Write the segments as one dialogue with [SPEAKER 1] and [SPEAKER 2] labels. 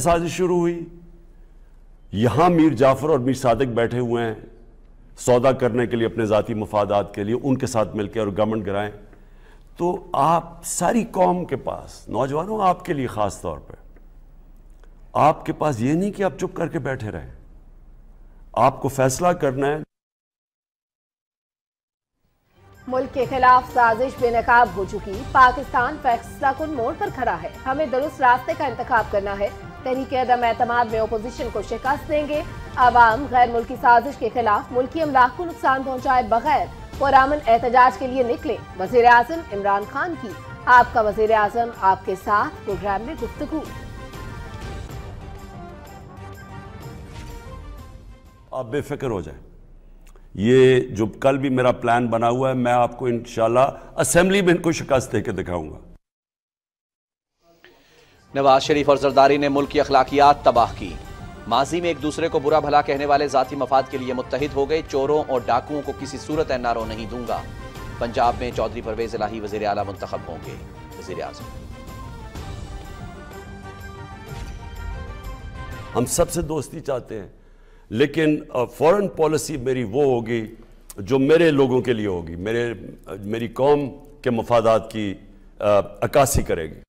[SPEAKER 1] साजिश शुरू हुई यहां मीर जाफ़र और मीर सादक बैठे हुए हैं सौदा करने के लिए अपने जाति मफादात के लिए उनके साथ मिलकर और गवर्नमेंट गिराएं तो आप सारी कौम के पास नौजवानों आपके लिए ख़ास तौर पर आपके पास ये नहीं कि आप चुप करके बैठे रहें आपको फैसला करना है
[SPEAKER 2] मुल्क के खिलाफ साजिश बेनकाब हो चुकी पाकिस्तान फैसला कुन मोड़ पर खड़ा है हमें दुरुस्त रास्ते का इंतखब करना है तहरीक अदम एतम में अपोजिशन को शिकस्त देंगे आवाम गैर मुल्की साजिश के खिलाफ मुल्की अमलाक को नुकसान पहुँचाए बगैर पुरान एहतजाज के लिए निकले वजीर अजम इमरान खान की आपका वजीर अजम आपके साथ प्रोग्राम में गुफ्तु
[SPEAKER 1] आप बेफिक्र हो जाए ये जो कल भी मेरा प्लान बना हुआ है मैं आपको इन असेंबली में इनको शिकस्त दे के दिखाऊंगा
[SPEAKER 3] नवाज शरीफ और जरदारी ने मुल्क की अखलाकियात तबाह की माजी में एक दूसरे को बुरा भला कहने वाले जाती मफाद के लिए मुतहद हो गए चोरों और डाकुओं को किसी सूरत ओ नहीं दूंगा पंजाब में चौधरी परवेज इलाही वजीर अला मंतखब होंगे वजीर
[SPEAKER 1] हम सबसे दोस्ती चाहते हैं लेकिन फॉरेन पॉलिसी मेरी वो होगी जो मेरे लोगों के लिए होगी मेरे मेरी कौम के मफादात की अक्सी करेगी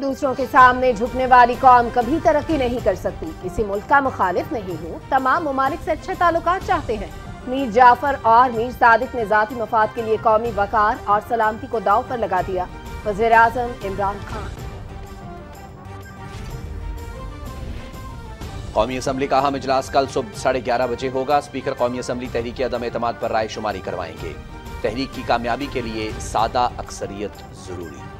[SPEAKER 2] दूसरों के सामने झुकने वाली कौम कभी तरक्की नहीं कर सकती किसी मुल्क का मुखालिफ नहीं हूँ तमाम ममालिक से अच्छे ताल्लुक चाहते हैं मीर जाफर और मीर सादिक ने जाती मफाद के लिए कौमी वकार और सलामती को दाव पर लगा दिया वजीर अजम इमरान खान
[SPEAKER 3] कौमी असम्बली का अहम इजलास कल सुबह साढ़े ग्यारह बजे होगा स्पीकर कौमी असम्बली तहरीक अदम एतम पर राय शुमारी करवाएंगे तहरीक की कामयाबी के लिए सादा अक्सरियत जरूरी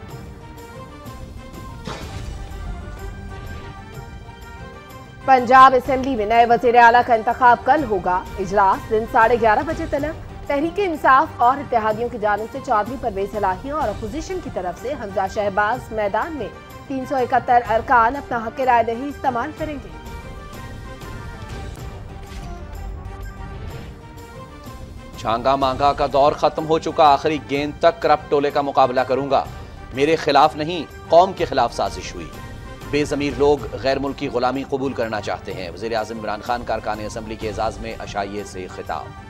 [SPEAKER 2] पंजाब असेंबली में नए वजीर अला का इंतखब कल होगा इजलास दिन साढ़े ग्यारह बजे तलब तहरीक इंसाफ और इतिहादियों की जानब ऐसी चौधरी परवेज सलाहियों और अपोजिशन की तरफ ऐसी हमजा शहबाज मैदान में तीन सौ इकहत्तर अरकान अपना हक राय नहीं इस्तेमाल करेंगे
[SPEAKER 3] छांगा मांगा का दौर खत्म हो चुका आखिरी गेंद तक करप टोले का मुकाबला करूंगा मेरे खिलाफ नहीं कौम के खिलाफ साजिश हुई बेजमीर लोग गैर मुल्की गुलामी कबूल करना चाहते हैं वजी अजम इमरान खान कारकान असम्बली के एजाज में अशाइये से खिताब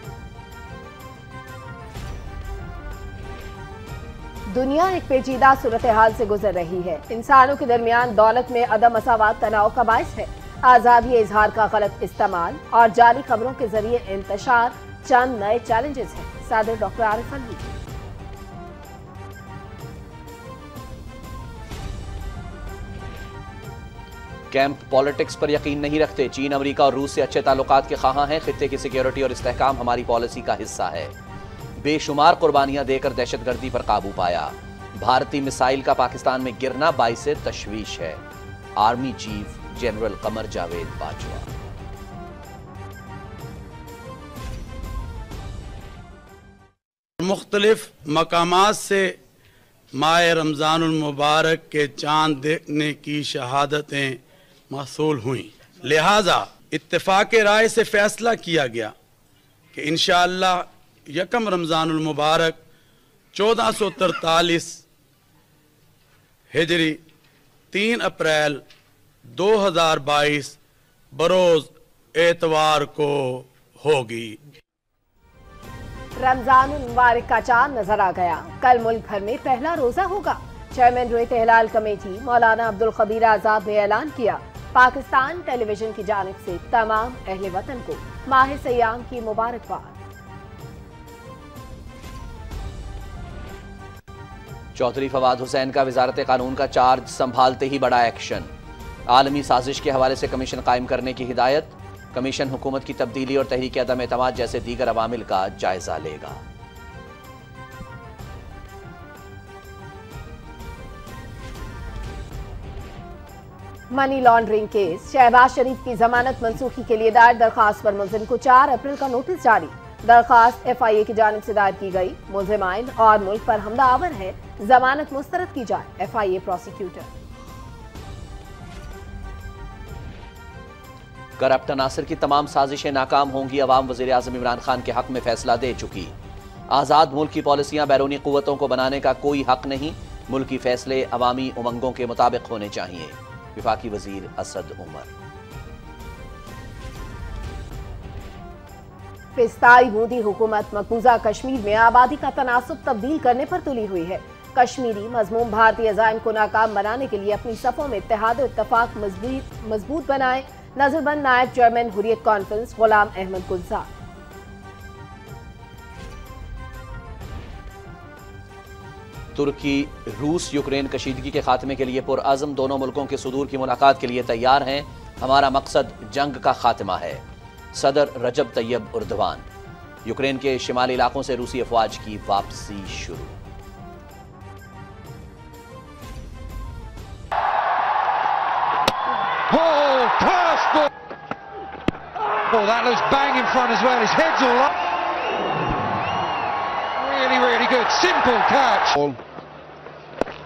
[SPEAKER 2] दुनिया एक पेचीदा सूरत हाल से गुजर रही है इंसानों के दरमियान दौलत में अदम असावाद तनाव का बायस है आज़ादी इजहार का गलत इस्तेमाल और जाली खबरों के जरिए इंतशार चंद नए चैलेंजेस हैं सादर doctor Arif Ali
[SPEAKER 3] camp politics पर यकीन नहीं रखते चीन अमेरिका और रूस से अच्छे ताल्लुक के खा हैं खत्े की सिक्योरिटी और इस्तेकाम हमारी पॉलिसी का हिस्सा है बेशुमार कुर्बानियां देकर दहशतगर्दी पर काबू पाया भारतीय मिसाइल का पाकिस्तान में गिरना से तशवीश है army chief general Qamar Javed Bajwa मुख्तलिफ
[SPEAKER 4] मकाम से रमजान मुबारक के चांद देखने की शहादतें मासूल हुई लिहाजा इतफाक़ राय से फैसला किया गया कि इन यकम रमज़ानमबारक चौदह सौ तरतालीस हिजरी तीन अप्रैल दो हज़ार बाईस बरोज़ एतवार को होगी
[SPEAKER 2] रमजान मुबारक का चांद नजर आ गया कल मुल्क भर में पहला रोजा होगा चेयरमैन रोहित हिलाल कमेटी मौलाना अब्दुल कबीर आजाद ने ऐलान किया पाकिस्तान टेलीविजन की जानब से तमाम अहल वतन को माह सयाम की मुबारकबाद
[SPEAKER 3] चौधरी फवाद हुसैन का वजारत कानून का चार्ज संभालते ही बड़ा एक्शन आलमी साजिश के हवाले से कमीशन कायम करने की हिदायत कमीशन हुकूमत की तब्दीली और तहरीक अदम एतम जैसे दीगर अवामिल का जायजा लेगा
[SPEAKER 2] money laundering case Shahbaz Sharif की जमानत मनसूखी के लिए दायर दरखास्त पर मुलिम को चार अप्रैल का नोटिस जारी दरखास्त एफ आई ए की जानब से दायर की गई मुलिम आयन और मुल्क पर आवर है जमानत मुस्तरद की जाए F I A prosecutor
[SPEAKER 3] corruption आसर की तमाम साजिशें नाकाम होंगी अवाम वजी आजम इमरान खान के हक में फैसला दे चुकी आज़ाद मुल्क की पॉलिसियां बैरूनी क़वतों को बनाने का कोई हक नहीं मुल्की फैसले अवामी उमंगों के मुताबिक होने चाहिए विफाकी वजीर असद उमर
[SPEAKER 2] फिस्ताई मोदी हुकूमत मकबूजा कश्मीर में आबादी का तनासब तब्दील करने पर तुली हुई है कश्मीरी मजमूम भारतीय अजायम को नाकाम बनाने के लिए अपनी सफ़ों में इतिहाद इतफाक मजबूत मजबूत बनाए नजरबंद नायब चेयरमैन हुरियत कॉन्फ्रेंस गुलाम अहमद गुलजार
[SPEAKER 3] तुर्की रूस यूक्रेन कशीदगी के खात्मे के लिए पुरज़म दोनों मुल्कों के सदूर की मुलाकात के लिए तैयार हैं हमारा मकसद जंग का खात्मा है सदर रजब तैयब उर्दवान यूक्रेन के शिमाली इलाकों से रूसी अफवाज की वापसी शुरू
[SPEAKER 5] Oh, oh that looks
[SPEAKER 6] bang in front as well. His head's all up. really, really good. Simple catch.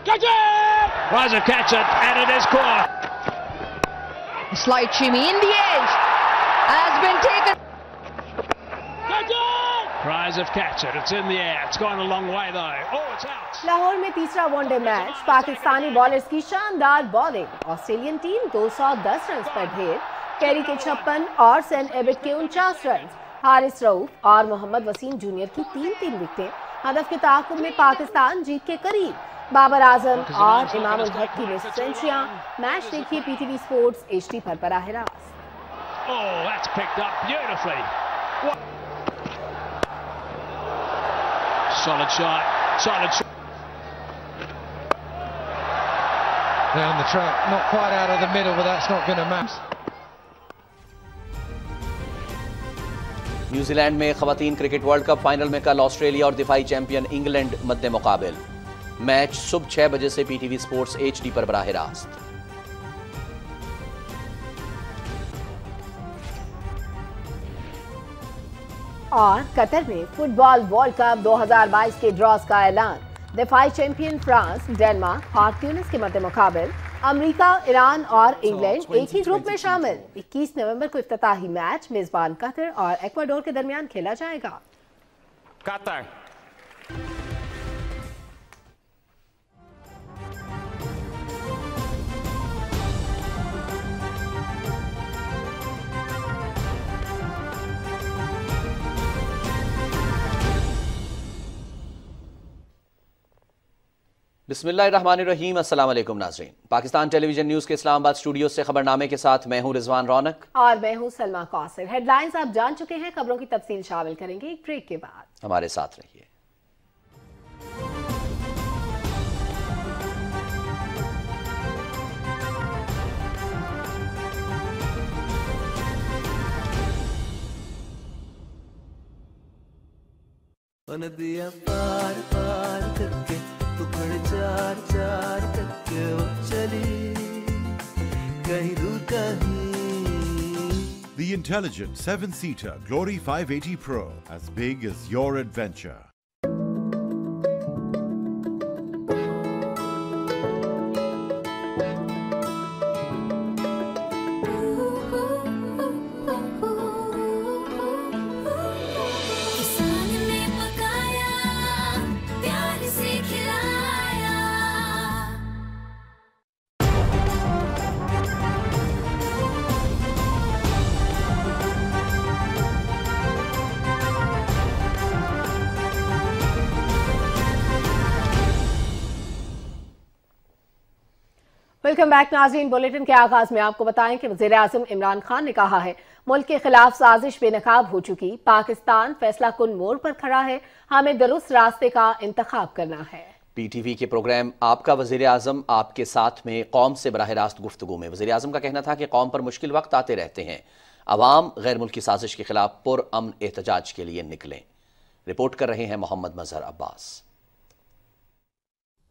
[SPEAKER 7] Catch it!
[SPEAKER 6] Raza catch it, and it is
[SPEAKER 7] caught. Slight shimmy in the edge. Has been taken. Catch it! Prize of catch it. It's in the air. It's going a long way though. Oh,
[SPEAKER 2] Lahore में तीसरा one day match Pakistani bowlers की शानदार bowling Australian team 210 run पर ढेर carry के छप्पन और Sen EBIT के उनचास रन हारिस रऊफ और मोहम्मद वसीम जूनियर की तीन तीन विकेटें हदफ के ताकुब में पाकिस्तान जीत के करीब बाबर आजम और इमाम उल हक की मिस सेंचुरियां मैच देखिए पीटीवी स्पोर्ट्स एचडी पर बराह रास्त
[SPEAKER 6] Oh, that's picked up
[SPEAKER 7] beautifully.
[SPEAKER 8] What?
[SPEAKER 7] Solid shot.
[SPEAKER 6] Solid shot. Down the track, not quite out of the middle, but that's not going to matter.
[SPEAKER 3] New Zealand में खातन cricket world cup final में कल Australia और दिफाई champion England मद्दे मुकाबल match सुबह छह बजे से पीटीवी स्पोर्ट्स एचडी पर बराह रास्त
[SPEAKER 2] और कतर में फुटबॉल वर्ल्ड कप 2022 के ड्रॉस का ऐलान दिफाई चैंपियन फ्रांस डेनमार्क और के के मुकाबले अमेरिका, ईरान और इंग्लैंड एक ही ग्रुप में शामिल 21 नवंबर को इफ्ताही मैच मेजबान कतर और एक्वाडोर के दरमियान खेला जाएगा
[SPEAKER 1] कतर
[SPEAKER 3] बिस्मिल्लाहिर्रहमानिर्रहीम अस्सलाम वालेकुम नाजरीन पाकिस्तान टेलीविजन न्यूज के इस्लामाबाद स्टूडियो से खबरनामे के साथ मैं हूं रिजवान रौनक
[SPEAKER 2] और मैं हूं सलमा कौसर हेडलाइंस आप जान चुके हैं खबरों की तफसील शामिल करेंगे एक ब्रेक के बाद
[SPEAKER 3] हमारे साथ रहिए
[SPEAKER 5] पार
[SPEAKER 9] पार करके चार चार वो चली कहीं दूर कहीं
[SPEAKER 1] The intelligent seven-seater Glory 580 Pro, as big as your adventure.
[SPEAKER 2] Welcome back नाजीन बुलेटिन के आगाज में आपको बताएं कि वजे अजम इमरान खान ने कहा है मुल्क के खिलाफ साजिश बेनकाब हो चुकी पाकिस्तान फैसला कुन मोड़ पर खड़ा है हमें दुरुस्त रास्ते का इंतखब करना है
[SPEAKER 3] पी टी वी के प्रोग्राम आपका वजीर अजम आपके साथ में कौम से बरह रास्त गुफ्तु में वजी अजम का कहना था कि कौम पर मुश्किल वक्त आते रहते हैं आवाम गैर मुल्की साजिश के खिलाफ पुरअमन एहतजाज के लिए निकलें रिपोर्ट कर रहे हैं मोहम्मद मजहर अब्बास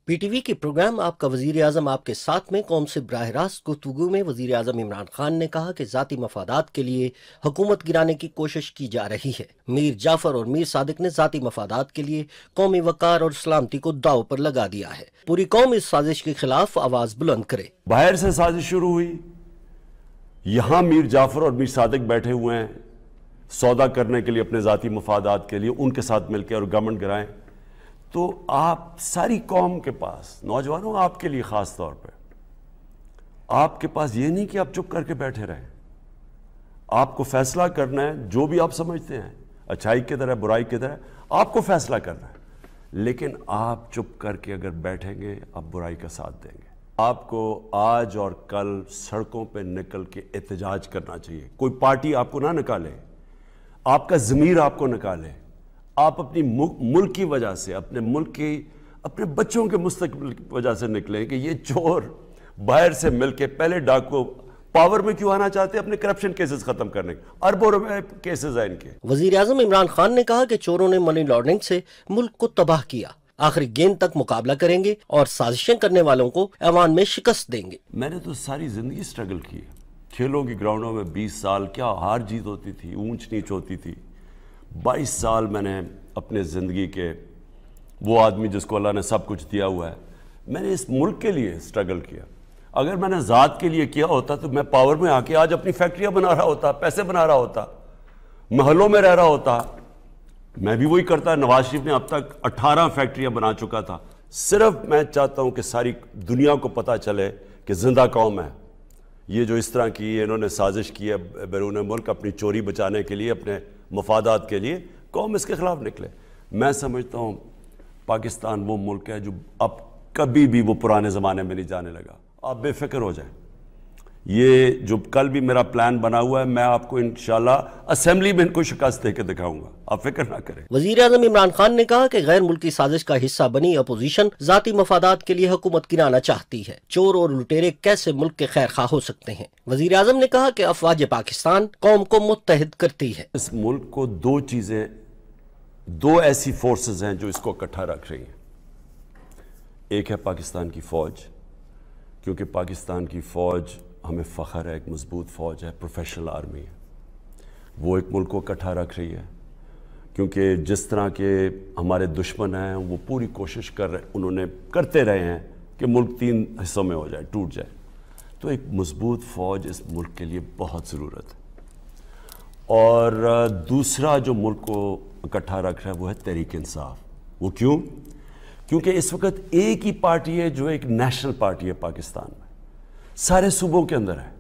[SPEAKER 9] वी के प्रोग्राम आपका वजीर अजम आपके साथ में कौम से बरह रास्त गुफ्तु में वजी अजम इमरान खान ने कहा की ज़ाती मफादात के लिए हुकूमत गिराने की कोशिश की जा रही है मीर जाफर और मीर सादक ने ज़ाती मफादात के लिए कौमी वक़ार और सलामती को दाव पर लगा दिया है पूरी कौम इस साजिश के खिलाफ आवाज़ बुलंद करे बाहर से
[SPEAKER 1] साजिश शुरू हुई यहाँ मीर जाफर और मीर सादक बैठे हुए हैं सौदा करने के लिए अपने ज़ाती मफादात के लिए उनके साथ मिलकर और गवर्नमेंट गिराए तो आप सारी कौम के पास नौजवानों आपके लिए ख़ास तौर पर आपके पास ये नहीं कि आप चुप करके बैठे रहें आपको फैसला करना है जो भी आप समझते हैं अच्छाई की तरह बुराई की तरह आपको फैसला करना है लेकिन आप चुप करके अगर बैठेंगे आप बुराई का साथ देंगे आपको आज और कल सड़कों पे निकल के एहतजाज करना चाहिए कोई पार्टी आपको ना निकाले आपका ज़मीर आपको निकाले आप अपनी मुल्क की वजह से अपने मुल्क की अपने बच्चों के मुस्तबिल की वजह से निकले कि ये चोर बाहर से मिल के पहले डाकू पावर में क्यों आना चाहते हैं अपने करप्शन केसेस खत्म करने अरबों रुपए केसेस
[SPEAKER 9] हैं इनके वजीर आजम इमरान खान ने कहा कि चोरों ने मनी लॉन्ड्रिंग से मुल्क को तबाह किया आखिरी गेंद तक मुकाबला करेंगे और साजिशें करने वालों को ऐवान में शिकस्त देंगे मैंने तो
[SPEAKER 1] सारी जिंदगी स्ट्रगल की खेलों की ग्राउंडों में बीस साल क्या हार जीत होती थी ऊंच नीच होती थी बाईस साल मैंने अपने ज़िंदगी के वो आदमी जिसको अल्लाह ने सब कुछ दिया हुआ है मैंने इस मुल्क के लिए स्ट्रगल किया अगर मैंने ज़ात के लिए किया होता तो मैं पावर में आके आज अपनी फैक्ट्रियाँ बना रहा होता पैसे बना रहा होता महलों में रह रहा होता मैं भी वही करता नवाज शरीफ ने अब तक 18 फैक्ट्रियाँ बना चुका था सिर्फ मैं चाहता हूँ कि सारी दुनिया को पता चले कि जिंदा कौम है ये जो इस तरह की इन्होंने साजिश की है बैरून मुल्क अपनी चोरी बचाने के लिए अपने मफादात के लिए कौम इसके ख़िलाफ़ निकले मैं समझता हूँ पाकिस्तान वो मुल्क है जो अब कभी भी वो पुराने ज़माने में नहीं जाने लगा आप बेफिक्र हो जाएं ये जो कल भी मेरा प्लान बना हुआ है मैं आपको इन असेंबली में इनको शिकस्त दे के दिखाऊंगा आप फिक्र ना करें
[SPEAKER 9] वजीर अजम इमरान खान ने कहा कि गैर मुल्की साजिश का हिस्सा बनी अपोजिशन जाति मफादात के लिए हुकूमत गिराना चाहती है चोर और लुटेरे कैसे मुल्क के खैर खा हो सकते हैं वजीर अजम ने कहा कि अफवाज पाकिस्तान कौम को मुतहद करती है
[SPEAKER 1] इस मुल्क को दो चीजें दो ऐसी फोर्सेज हैं जो इसको इकट्ठा रख रही हैं एक है पाकिस्तान की फौज क्योंकि पाकिस्तान की फौज हमें फ़ख्र है एक मज़बूत फ़ौज है प्रोफेशनल आर्मी है वो एक मुल्क को इकट्ठा रख रही है क्योंकि जिस तरह के हमारे दुश्मन हैं वो पूरी कोशिश कर रहे उन्होंने करते रहे हैं कि मुल्क तीन हिस्सों में हो जाए टूट जाए तो एक मज़बूत फ़ौज इस मुल्क के लिए बहुत ज़रूरत है और दूसरा जो मुल्क को इकट्ठा रख रहा है वो है तहरीक इंसाफ वो क्यों क्योंकि इस वक्त एक ही पार्टी है जो एक नेशनल पार्टी है पाकिस्तान में सारे सूबों के अंदर है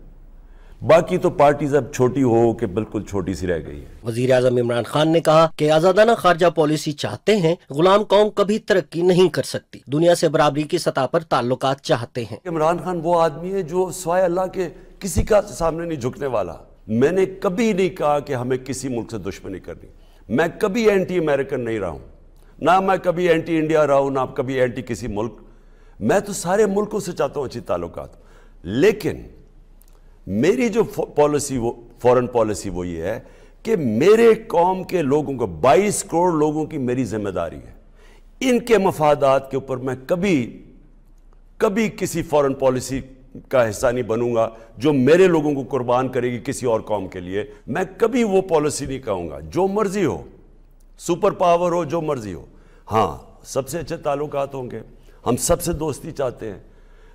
[SPEAKER 1] बाकी तो पार्टीज अब छोटी हो के बिल्कुल छोटी सी रह गई है
[SPEAKER 9] वजीर आजम इमरान खान ने कहा कि आजादाना खारजा पॉलिसी चाहते हैं गुलाम कौम कभी तरक्की नहीं कर सकती दुनिया से बराबरी की सतह पर ताल्लुक चाहते हैं
[SPEAKER 1] इमरान खान वो आदमी है जो सवाए अल्लाह के किसी का सामने नहीं झुकने वाला मैंने कभी नहीं कहा कि हमें किसी मुल्क से दुश्मनी करनी मैं कभी एंटी अमेरिकन नहीं रहा हूं ना मैं कभी एंटी इंडिया रहा हूं ना कभी एंटी किसी मुल्क मैं तो सारे मुल्कों से चाहता हूँ अच्छी ताल्लुकात लेकिन मेरी जो पॉलिसी वो फॉरेन पॉलिसी वो ये है कि मेरे कौम के लोगों को 22 करोड़ लोगों की मेरी जिम्मेदारी है इनके मफादात के ऊपर मैं कभी कभी किसी फॉरेन पॉलिसी का हिस्सा नहीं बनूंगा जो मेरे लोगों को कुर्बान करेगी किसी और कौम के लिए मैं कभी वो पॉलिसी नहीं कहूंगा जो मर्जी हो सुपर पावर हो जो मर्जी हो हाँ सबसे अच्छे ताल्लुक होंगे हम सबसे दोस्ती चाहते हैं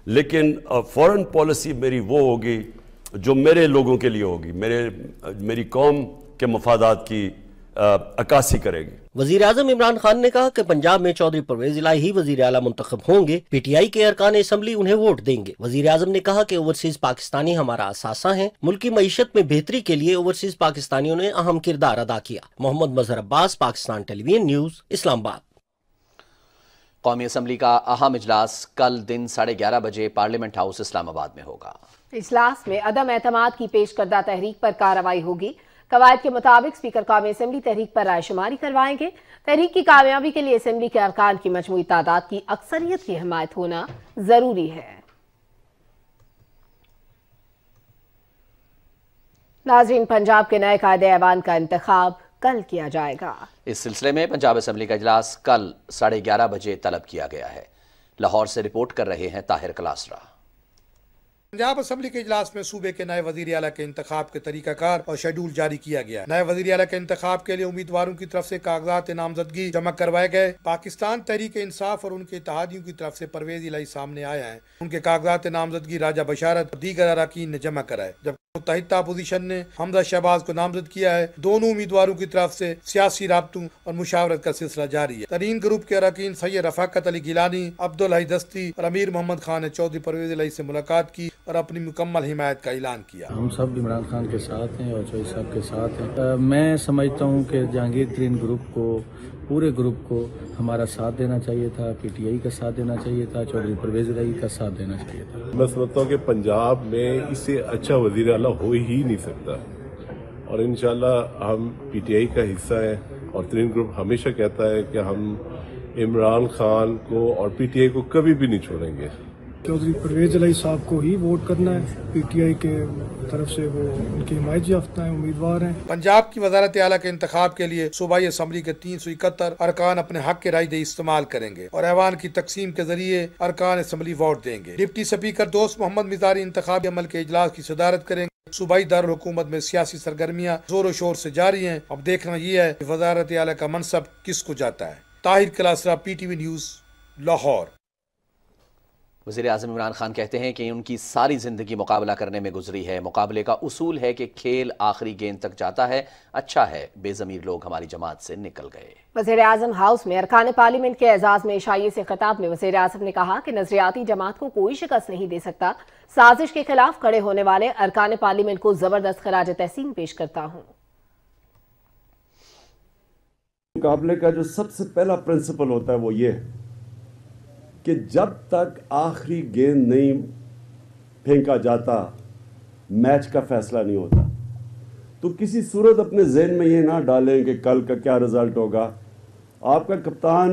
[SPEAKER 1] लेकिन फ़ॉरेन पॉलिसी मेरी वो होगी जो मेरे लोगों के लिए होगी मेरे मेरी कौम के मफादात
[SPEAKER 9] की अक्सी करेगी वजीर अजम इमरान खान ने कहा कि पंजाब में चौधरी परवेज ही वजी अला मुंतब होंगे पी टी आई के अरकान असम्बली उन्हें वोट देंगे वजीर अजम ने कहा कि ओवरसीज पाकिस्तानी हमारा असासा है मुल्की मीशत में बेहतरी के लिए ओवरसीज पाकिस्तानियों ने अहम किरदार अदा किया मोहम्मद मजहर अब्बास पाकिस्तान टेलीविजन न्यूज इस्लामाबाद
[SPEAKER 3] कौमी असम्बली का अहम इजलास कल दिन साढ़े ग्यारह बजे पार्लियामेंट हाउस इस्लामाबाद में होगा
[SPEAKER 2] इजलास में अदम एतम की पेश करदा तहरीक पर कार्रवाई होगी कवायद के मुताबिक स्पीकर कौमी असम्बली तहरीक पर रायशुमारी करवाएंगे तहरीक की कामयाबी के लिए असम्बली के अरकान की मजमू तादाद की अक्सरियत की हमायत होना जरूरी है नाजरीन पंजाब के नए कायदे ऐवान का इंतखब कल किया जाएगा
[SPEAKER 3] इस सिलसिले में पंजाब असम्बली का इजलास कल साढ़े ग्यारह बजे तलब किया गया है लाहौर से रिपोर्ट कर रहे हैं ताहिर कलासरा
[SPEAKER 2] पंजाब
[SPEAKER 5] असम्बली के इजलास में सूबे के नए वजी अला के इंतब के तरीकाकार और शेड्यूल जारी किया गया नए वजी अला के इंतब के लिए उम्मीदवारों की तरफ ऐसी कागजात नामजदगी जमा करवाए गए पाकिस्तान तहरीक इंसाफ और उनके इतिहादियों की तरफ ऐसी परवेज इलाई सामने आया है उनके कागजात नामजदगी राजा बशारत दीगर अरकान ने जमा कराए जब मुतहदा अपोजिशन ने हमजा शहबाज को नामजद किया है दोनों उम्मीदवारों की तरफ ऐसी सियासी रबतों और मुशावरत का सिलसिला जारी है तरीन ग्रुप के अरकान सैयद रफाकत अली गिलानी अब्दुल दस्ती और अमीर मोहम्मद खान ने चौधरी परवेज अली से मुलाकात की और अपनी मुकम्मल हिमायत का ऐलान
[SPEAKER 4] किया हम सब इमरान खान के साथ हैं और चौधरी साहब के साथ हैं मैं समझता हूं कि जहांगीर तरीन ग्रुप को पूरे ग्रुप को हमारा साथ देना चाहिए था पीटीआई का साथ देना चाहिए था चौधरी परवेज रही का साथ देना चाहिए था
[SPEAKER 1] मैं समझता हूँ कि पंजाब में इससे अच्छा वजीर अला हो ही नहीं सकता और इन हम
[SPEAKER 6] पी का हिस्सा है और तरीन ग्रुप हमेशा कहता है कि हम इमरान खान को और पीटीआई को कभी भी नहीं छोड़ेंगे
[SPEAKER 5] चौधरी परवेज अली साहब को ही वोट करना है पीटीआई के तरफ से वो उनके हिमायत याफ्ता है उम्मीदवार हैं पंजाब की वजारत आला के इंतब के लिए सूबाई असम्बली के तीन सौ इकहत्तर अरकान अपने हक के रायदे इस्तेमाल करेंगे और ऐवान की तकसीम के जरिए अरकान असम्बली वोट देंगे डिप्टी स्पीकर दोस्त मोहम्मद मिजारी इंतबी अमल के इजलास की सदारत करेंगे सूबाई दारकूमत में सियासी सरगर्मियाँ जोरों शोर से जारी हैं अब देखना यह है वजारत आला का मनसब किस को जाता है Tahir Kalasra P T V news
[SPEAKER 3] Lahore वजीर अजम इमरान खान कहते हैं कि उनकी सारी ज़िंदगी मुकाबला करने में गुजरी है मुकाबले का उसूल है कि खेल आखिरी गेंद तक जाता है अच्छा है बेजमीर लोग हमारी जमात से निकल गए
[SPEAKER 2] वजीर अजम हाउस में अरकान पार्लियामेंट के एजाज में शाइ से खिताब में वजीर अजम ने कहा कि नजरियाती जमात को कोई शिकस्त नहीं दे सकता साजिश के खिलाफ खड़े होने वाले अरकान पार्लियामेंट को जबरदस्त खराज तहसीन पेश करता हूँ
[SPEAKER 1] मुकाबले का जो सबसे पहला प्रिंसिपल होता है वो ये कि जब तक आखिरी गेंद नहीं फेंका जाता मैच का फैसला नहीं होता तो किसी सूरत अपने जहन में ये ना डालें कि कल का क्या रिज़ल्ट होगा आपका कप्तान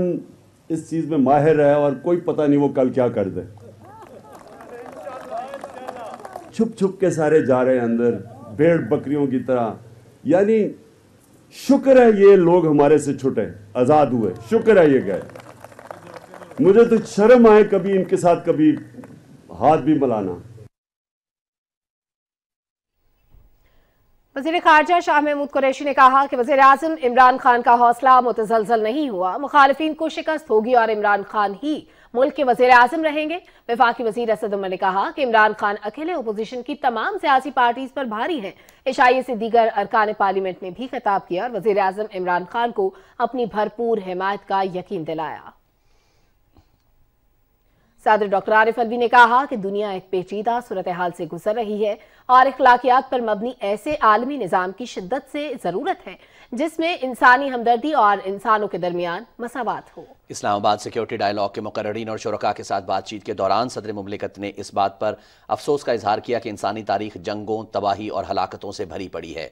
[SPEAKER 1] इस चीज़ में माहिर है और कोई पता नहीं वो कल क्या कर दे छुप छुप के सारे जा रहे हैं अंदर भेड़ बकरियों की तरह यानी शुक्र है ये लोग हमारे से छुटे आज़ाद हुए शुक्र है ये गए मुझे तो शर्म आए कभी इनके साथ कभी हाथ भी मलाना
[SPEAKER 2] वजीर खारजा शाह महमूद कुरैशी ने कहा कि वजीर अजम इमरान खान का हौसला मुतजलजल नहीं हुआ मुखालफी को शिकस्त होगी और इमरान खान ही मुल्क के वजीर अजम रहेंगे विफाकी वजीर असद उमर ने कहा कि इमरान खान अकेले अपोजिशन की तमाम सियासी पार्टीज पर भारी हैं ईशाई से दीगर अरकान पार्लियामेंट ने भी खिताब किया और वजीर अजम इमरान खान को अपनी भरपूर हमायत का यकीन दिलाया सदर डॉक्टर आरिफ अलवी ने कहा कि दुनिया एक पेचीदा सूरत हाल से गुजर रही है और अखलाकियात पर मबनी ऐसे आलमी निज़ाम की शिद्दत से ज़रूरत है जिसमें इंसानी हमदर्दी और इंसानों के दरमियान मसावत हो
[SPEAKER 3] इस्लामाबाद सिक्योरिटी डायलॉग के मुकर्रीन और शुरा के साथ बातचीत के दौरान सदर ममलिकत ने इस बात पर अफसोस का इजहार किया कि इंसानी तारीख जंगों तबाही और हलाकतों से भरी पड़ी है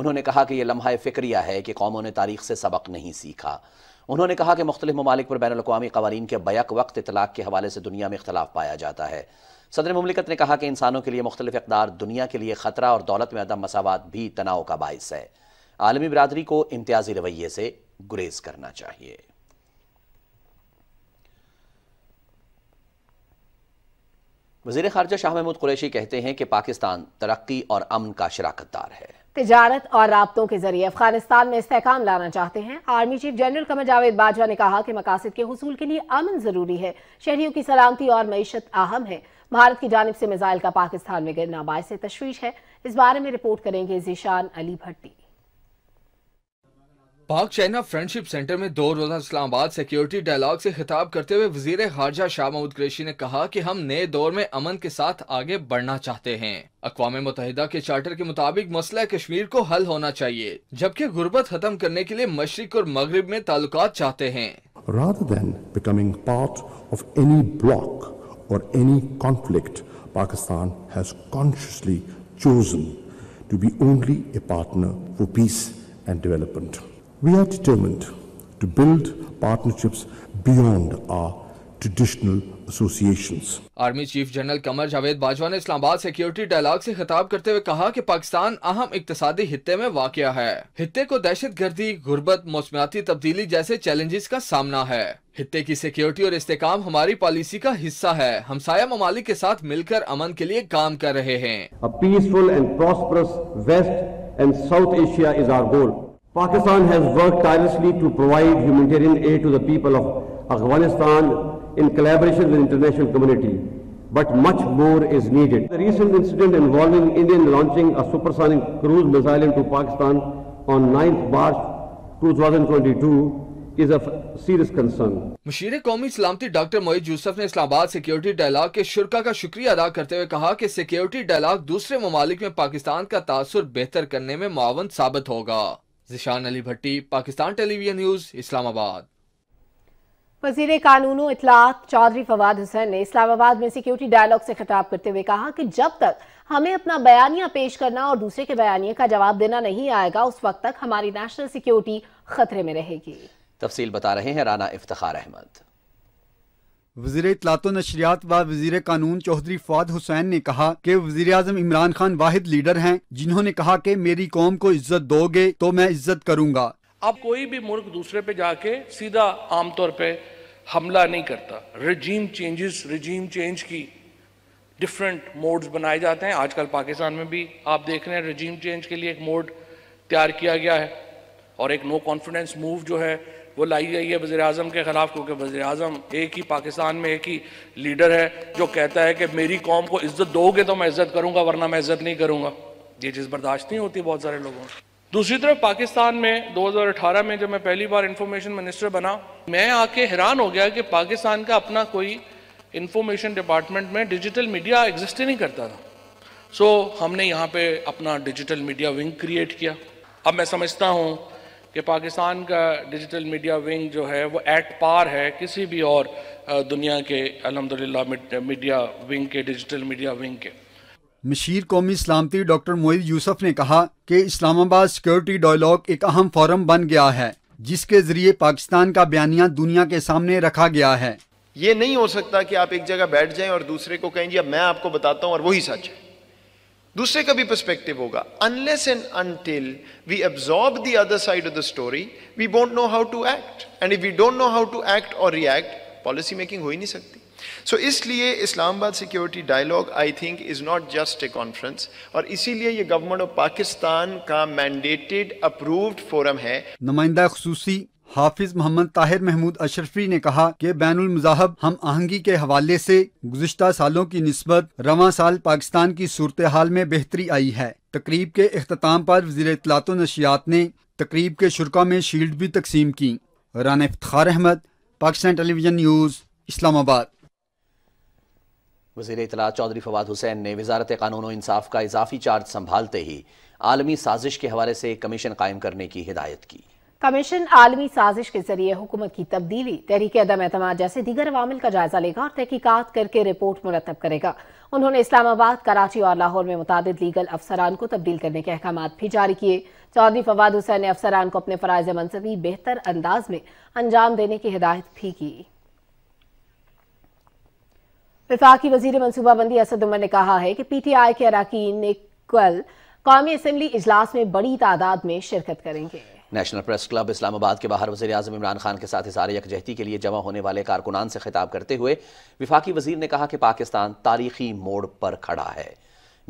[SPEAKER 3] उन्होंने कहा कि यह लम्हा फिक्रिया है कि कौमों ने तारीख से सबक नहीं सीखा उन्होंने कहा कि मुख्तलिफ ममालिक पर बैन अवी कवानीन के बैक वक्त इतलाक़ के हवाले से दुनिया में इख्तलाफ पाया जाता है सदर ममलिकत ने कहा कि इंसानों के लिए मुख्तलिफ इकदार दुनिया के लिए ख़तरा और दौलत में अदम मसावत भी तनाव का बायस है आलमी बरदरी को इम्तियाजी रवैये से गुरेज करना चाहिए वजीर खारजा शाह महमूद कुरैशी कहते हैं कि पाकिस्तान तरक्की और अमन का शराकतदार है
[SPEAKER 2] तजारत और रबतों के जरिए अफगानिस्तान में इसकाम लाना चाहते हैं army chief general Qamar Javed Bajwa ने कहा कि मकासद के हसूल के लिए अमन जरूरी है शहरियों की सलामती और मीशत अहम है भारत की जानब से मिजाइल का पाकिस्तान में गिरना बायस तशवीश है इस बारे में रिपोर्ट करेंगे जीशान अली भट्टी
[SPEAKER 7] पाक चाइना फ्रेंडशिप सेंटर में दो रोजा इस्लामाबाद सिक्योरिटी डायलॉग से खिताब करते हुए वजीर खारजा शाह महमूद क्रेशी ने कहा कि हम नए दौर में अमन के साथ आगे बढ़ना चाहते हैं अकवा मुतहदा के चार्टर के मुताबिक मसला कश्मीर को हल होना चाहिए जबकि गुर्बत खत्म करने के लिए मशरक और मगरब में ताल्लुक चाहते हैं
[SPEAKER 6] Rather than becoming part of any or any conflict, Pakistan has consciously chosen to be only a partner for peace and development. We are determined to build partnerships beyond our traditional associations.
[SPEAKER 7] Army chief general Qamar Javed Bajwa ने Islamabad security dialogue से खिताब करते हुए कहा कि पाकिस्तान अहम इकतदी हिस्से में वाक़ है हिस्से को दहशत गर्दी गुर्बत मौसमियाती तब्दीली जैसे चैलेंजेस का सामना है हिस्से की सिक्योरिटी और इस्तेकाम हमारी पॉलिसी का हिस्सा है हमसाया ममालिक के साथ मिलकर अमन के लिए काम कर रहे हैं
[SPEAKER 1] peaceful and prosperous west and south Asia is our goal Pakistan has worked tirelessly to provide humanitarian aid to the people of Afghanistan in collaboration with international community, but much more is needed. The recent incident involving Indian launching a supersonic cruise missile into Pakistan on 9th March 2022
[SPEAKER 7] मुशीर कौमी सलामती doctor मोहित यूसफ ने Islamabad security dialogue के शुरा का शुक्रिया अदा करते हुए कहा कि सिक्योरिटी डायलॉग दूसरे ममालिक में पाकिस्तान का तासर बेहतर करने में मावन साबित होगा जिशान अली भट्टी पाकिस्तान टेलीविजन न्यूज इस्लामाबाद
[SPEAKER 2] वजीर कानून इतलात चौधरी फवाद हुसैन ने इस्लामाबाद में सिक्योरिटी डायलॉग से खिताब करते हुए कहा कि जब तक हमें अपना बयानिया पेश करना और दूसरे के बयानिया का जवाब देना नहीं आएगा उस वक्त तक हमारी नेशनल सिक्योरिटी खतरे में रहेगी
[SPEAKER 3] तफसील बता रहे हैं राना इफ्तार अहमद
[SPEAKER 4] वजीर इतलात नशरियात व वजीर कानून चौधरी फवाद हुसैन ने कहा कि वजीर अजम इमरान खान वाहिद लीडर हैं जिन्होंने कहा कि मेरी कौम को इज्जत दोगे तो मैं इज्जत करूंगा
[SPEAKER 6] अब कोई भी मुल्क दूसरे पे जाके सीधा आमतौर पे हमला नहीं करता रजीम चेंजेस रजीम चेंज की डिफरेंट मोड्स बनाए जाते हैं आजकल पाकिस्तान में भी आप देख रहे हैं रजीम चेंज के लिए एक मोड तैयार किया गया है और एक नो कॉन्फिडेंस मूव जो है वो लाई गई है वजी अजम के ख़िलाफ़ क्योंकि वजी अजम एक ही पाकिस्तान में एक ही लीडर है जो कहता है कि मेरी कौम को इज़्ज़त दोगे तो मैं इज़्ज़त करूंगा वरना मैं इज़्ज़त नहीं करूंगा ये चीज़ बर्दाश्त नहीं होती बहुत सारे लोगों को दूसरी तरफ पाकिस्तान में 2018 में जब मैं पहली बार इंफॉर्मेशन मिनिस्टर बना मैं आके हैरान हो गया कि पाकिस्तान का अपना कोई इंफॉर्मेशन डिपार्टमेंट में डिजिटल मीडिया एग्जिस्ट ही नहीं करता था सो so, हमने यहाँ पे अपना डिजिटल मीडिया विंग क्रिएट किया अब मैं समझता हूँ कि पाकिस्तान का डिजिटल मीडिया विंग जो है वो एट पार है किसी भी और दुनिया के अलहमदिल्ला मीडिया विंग के डिजिटल मीडिया विंग के
[SPEAKER 4] मशीर कौमी सलामती डॉक्टर मोहित यूसफ ने कहा कि इस्लामाबाद सिक्योरिटी डायलॉग एक अहम फोरम बन गया है जिसके जरिए पाकिस्तान का बयानिया दुनिया के सामने रखा गया है
[SPEAKER 7] ये नहीं हो सकता कि आप एक जगह बैठ जाएं और दूसरे को कहें जी अब मैं आपको बताता हूँ और वही सच है दूसरे का भी पर्सपेक्टिव होगा unless and until we absorb the other side of the story we don't know how to act and if we don't know how to act और रिएक्ट पॉलिसी मेकिंग हो ही नहीं सकती सो so, इसलिए Islamabad security dialogue I think is not just a conference और इसीलिए ये government of Pakistan का मैंडेटेड अप्रूव्ड फोरम है
[SPEAKER 4] नुमाइंदा खसूसी हाफिज मोहम्मद ताहिर महमूद अशरफी ने कहा कि बैन मजाहब हम आहंगी के हवाले से गुजशत सालों की नस्बत रवा साल पाकिस्तान की सूरत हाल में बेहतरी आई है तकरीब के अख्ताम पर वजीर इतलात नशियात ने तकरीब के शुरा में शील्ड भी तकसीम की रान इफ्तार अहमद पाकिस्तान टेलीविजन न्यूज़ इस्लामाबाद
[SPEAKER 3] वजी इतला चौधरी फवाद हुसैन ने वजारत कानून इंसाफ का इजाफी चार्ज संभालते ही आलमी साजिश के हवाले से कमीशन कायम करने की हिदायत की
[SPEAKER 2] कमीशन आलमी साजिश के जरिए हुकूमत की तब्दीली तहरीक अदम एतम जैसे दीगर अवामिल का जायजा लेगा और तहकीकत करके रिपोर्ट मुरतब करेगा उन्होंने इस्लामाबाद कराची और लाहौर में मुतद लीगल अफसरान को तब्दील करने के अहकाम भी जारी किए चौधरी फवाद हुसैन ने अफसरान को अपने फराज मनसबी बेहतर अंदाज में अंजाम देने की हिदायत भी की विफाकी वजीर मनसूबाबंदी असद उमर ने कहा है कि पी टी आई के अरकान ने कल कौमी असम्बली इजलास में बड़ी तादाद में शिरकत करेंगे
[SPEAKER 3] नेशनल प्रेस क्लब इस्लामाबाद के बाहर वजी अजम इमरान खान के साथ इसार यकजहती के लिए जमा होने वाले कारकुनान से खिताब करते हुए विफाकी वजीर ने कहा कि पाकिस्तान तारीखी मोड़ पर खड़ा है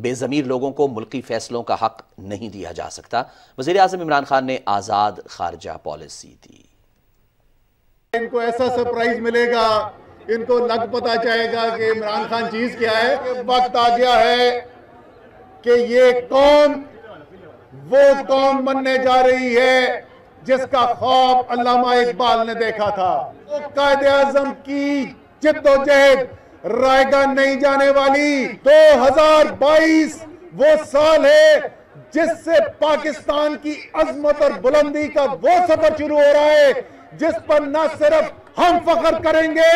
[SPEAKER 3] बेज़मीर लोगों को मुल्की फैसलों का हक नहीं दिया जा सकता वजीर अजम इमरान खान ने आज़ाद खारजा पॉलिसी दी
[SPEAKER 5] इनको ऐसा सरप्राइज मिलेगा इनको लग पता जाएगा कि इमरान खान चीज क्या है वक्त आ गया है कि ये कौन वो कौम बनने जा रही है जिसका खौफ अलामा इकबाल ने देखा था वो तो आजम की जिद्दोजहद रायगा नहीं जाने वाली 2022 वो साल है जिससे पाकिस्तान की अजमत और बुलंदी का वो सफर शुरू हो रहा है जिस पर न सिर्फ हम फखर करेंगे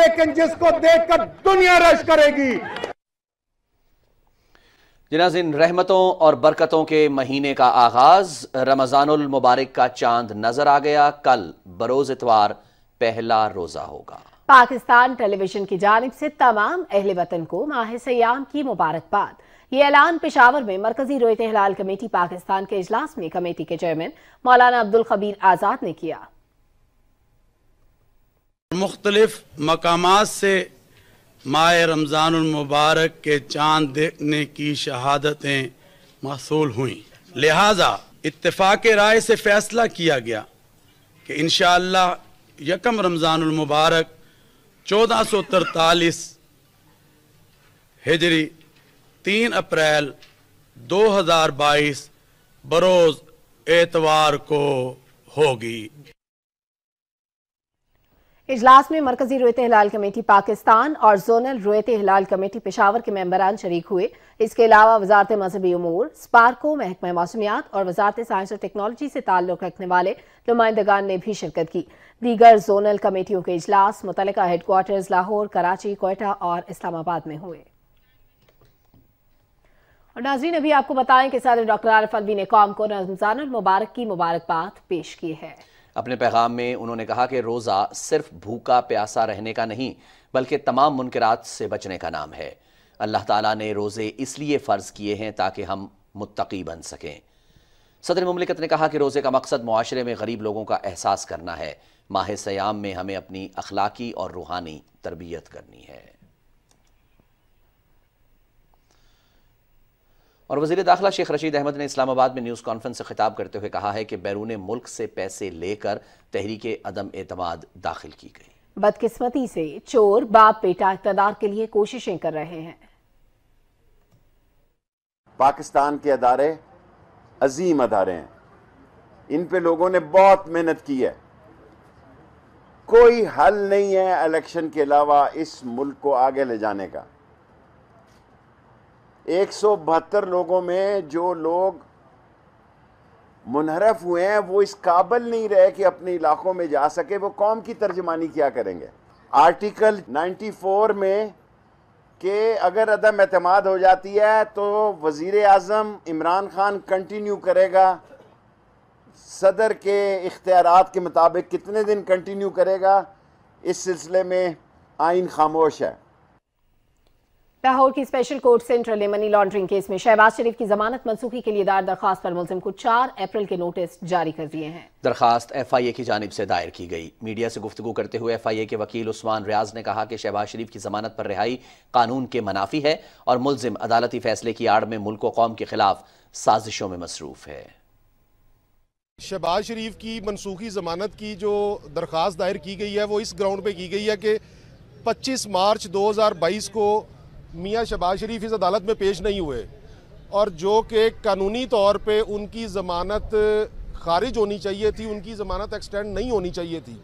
[SPEAKER 5] लेकिन जिसको देखकर दुनिया रश करेगी
[SPEAKER 3] जनाज इन रहमतों और बरकतों के महीने का आगाज रमजानुल मुबारक का चांद नजर आ गया कल बरोज इतवार पहला रोजा होगा
[SPEAKER 2] पाकिस्तान टेलीविजन की जानब से तमाम अहले वतन को माह सयाम की मुबारकबाद ये ऐलान पेशावर में मरकजी रोयत हिलाल कमेटी पाकिस्तान के अजलास में कमेटी के चेयरमैन मौलाना अब्दुल खबीर आजाद ने किया
[SPEAKER 4] मुख्तलिफ मकाम से माह रमज़ान मुबारक के चांद देखने की शहादतें मौसूल हुई लिहाजा इतफाक़ राय से फैसला किया गया कि इन यकम रमज़ान मुबारक चौदह सौ तरतालीस हिजरी तीन अप्रैल दो हज़ार बाईस बरोज़ एतवार को होगी
[SPEAKER 2] इजलास में मरकजी रोयत हिलाल कमेटी पाकिस्तान और जोनल रोयत हिलाल कमेटी पेशावर के मेम्बरान शरीक हुए इसके अलावा वजारत मजहबी अमूर स्पार्को महकमा मौसमियात और वजारत साइंस और टेक्नोलॉजी से ताल्लुक़ रखने वाले नुमाइंदगान ने भी शिरकत की दीगर जोनल कमेटियों के अजलास मुतल हेडकोार्टर्स लाहौर कराची कोयटा और इस्लामाबाद में हुए और नाजरीन अभी आपको बताएं कि सदर डॉक्टर आरफ अलवी ने कौम को रमजान मुबारक की मुबारकबाद पेश की है
[SPEAKER 3] अपने पैगाम में उन्होंने कहा कि रोज़ा सिर्फ भूखा प्यासा रहने का नहीं बल्कि तमाम मुनकरात से बचने का नाम है अल्लाह ताला ने रोज़े इसलिए फ़र्ज़ किए हैं ताकि हम मुत्तकी बन सकें सदर ममलिकत ने कहा कि रोज़े का मकसद माशरे में गरीब लोगों का एहसास करना है माह सयाम में हमें अपनी अखलाकी और रूहानी तरबियत करनी है और वजीर दाखिला शेख रशीद अहमद ने इस्लामाबाद में न्यूज़ कॉन्फ्रेंस से खिताब करते हुए कहा है कि बैरून मुल्क से पैसे लेकर तहरीक अदम एतमाद दाखिल की
[SPEAKER 2] गई बदकिस्मती से चोर बाप बेटा इकतदार के लिए कोशिशें कर रहे हैं
[SPEAKER 1] पाकिस्तान के अदारे अजीम अदारे हैं इन पे लोगों ने बहुत मेहनत की है कोई हल नहीं है इलेक्शन के अलावा इस मुल्क को आगे ले जाने का एक लोगों में जो लोग मुनहरफ हुए हैं वो इस काबल नहीं रहे कि अपने इलाकों में जा सके वो कौम की तर्जमानी क्या करेंगे आर्टिकल 94 में के अगर अदम अतमाद हो जाती है तो वज़ी अजम इमरान ख़ान कंटिन्यू करेगा सदर के इख्तियार के मुताबिक कितने दिन कंटिन्यू करेगा इस सिलसिले में आइन खामोश है
[SPEAKER 2] लाहौर की स्पेशल कोर्ट सेंट्रल ने मनी लॉन्ड्रिंग केस में शहबाज शरीफ की जमानत मनसूखी के लिए दायर दरखास्त पर मुलिम को चार अप्रैल के नोटिस जारी कर दिए
[SPEAKER 3] हैं दरखास्त एफ आई ए की जानब से दायर की गई मीडिया से गुफ्तु करते हुए एफ आई ए के वकील उस्मान रियाज ने कहा कि शहबाज शरीफ की जमानत पर रिहाई कानून के मुनाफी है और मुलिम अदालती फैसले की आड़ में मुल्क कौम के खिलाफ साजिशों में मसरूफ है
[SPEAKER 5] शहबाज शरीफ की मनसूखी जमानत की जो दरख्वास्त दायर की गई है वो इस ग्राउंड पे की गई है कि 25 मार्च 2022 को मियाँ शहबाज शरीफ इस अदालत में पेश नहीं हुए और जो कि कानूनी तौर पर उनकी ज़मानत खारिज होनी चाहिए थी उनकी ज़मानत एक्सटेंड नहीं होनी चाहिए थी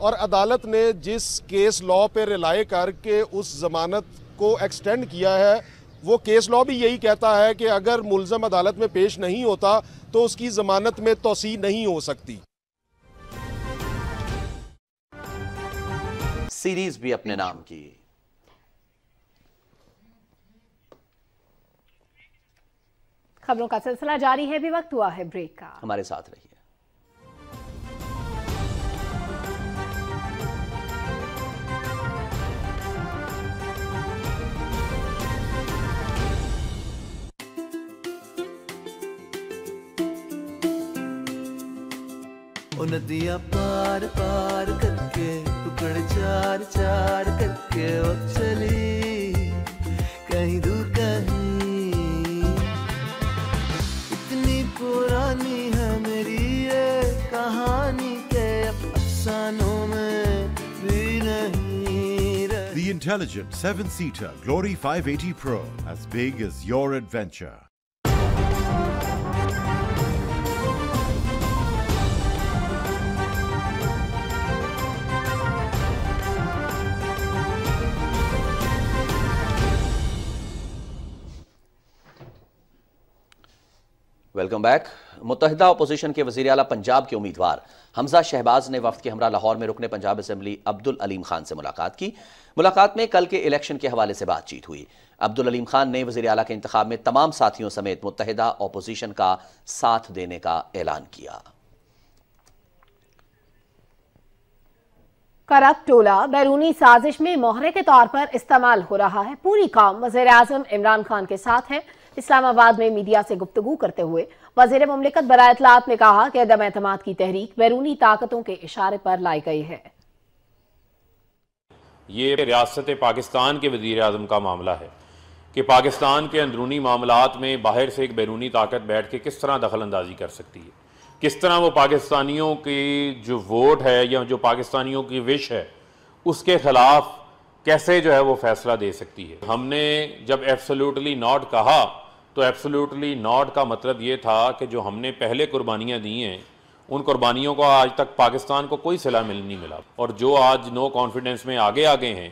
[SPEAKER 5] और अदालत ने जिस केस लॉ पे रिलाई करके उस ज़मानत को एक्सटेंड किया है वो केस लॉ भी यही कहता है कि अगर मुलम अदालत में पेश नहीं होता तो उसकी ज़मानत में तोसी नहीं हो
[SPEAKER 3] सकती सीरीज़ भी अपने नाम की
[SPEAKER 2] खबरों का सिलसिला जारी है भी वक्त हुआ है ब्रेक का
[SPEAKER 3] हमारे साथ रहिए
[SPEAKER 5] नदिया पार पार करके टुकड़ चार चार करके अब चली कहीं दूर
[SPEAKER 1] intelligent 7-seater Glory 580 Pro, as big as your adventure.
[SPEAKER 3] Welcome back. मुतहदा अपोजिशन के वजी अला पंजाब के उम्मीदवार हमजा शहबाज ने वफद के हमरा लाहौर में रुकने पंजाब असम्बली अब्दुल अलीम खान से मुलाकात की मुलाकात में कल के इलेक्शन के हवाले से बातचीत हुई अब्दुल अलीम खान ने वजी अला के इंतब में तमाम साथियों समेत मुतहदा अपोजिशन का साथ देने का ऐलान किया
[SPEAKER 2] करक टोला बैरूनी साजिश में मोहरे के तौर पर इस्तेमाल हो रहा है पूरी काम वजे अजम इमरान खान के साथ है इस्लामाबाद में मीडिया से गुप्तगु करते हुए वजीर ममलिकत बरा इतलात ने कहा कि अदम एतम की तहरीक बैरूनी ताकतों के इशारे पर लाई गई है
[SPEAKER 8] ये रियासत पाकिस्तान के वजीर अजम का मामला है कि पाकिस्तान के अंदरूनी मामला में बाहर से एक बैरूनी ताकत बैठ के किस तरह दखल अंदाजी कर सकती है किस तरह वो पाकिस्तानियों की जो वोट है या जो पाकिस्तानियों की विश है उसके ख़िलाफ़ कैसे जो है वो फैसला दे सकती है हमने जब एब्सोल्युटली नॉट कहा तो एब्सोल्युटली नॉट का मतलब ये था कि जो हमने पहले कुर्बानियाँ दी हैं उन कुर्बानियों का आज तक पाकिस्तान को कोई सलाह मिल नहीं मिला और जो आज नो कॉन्फिडेंस में आगे आगे हैं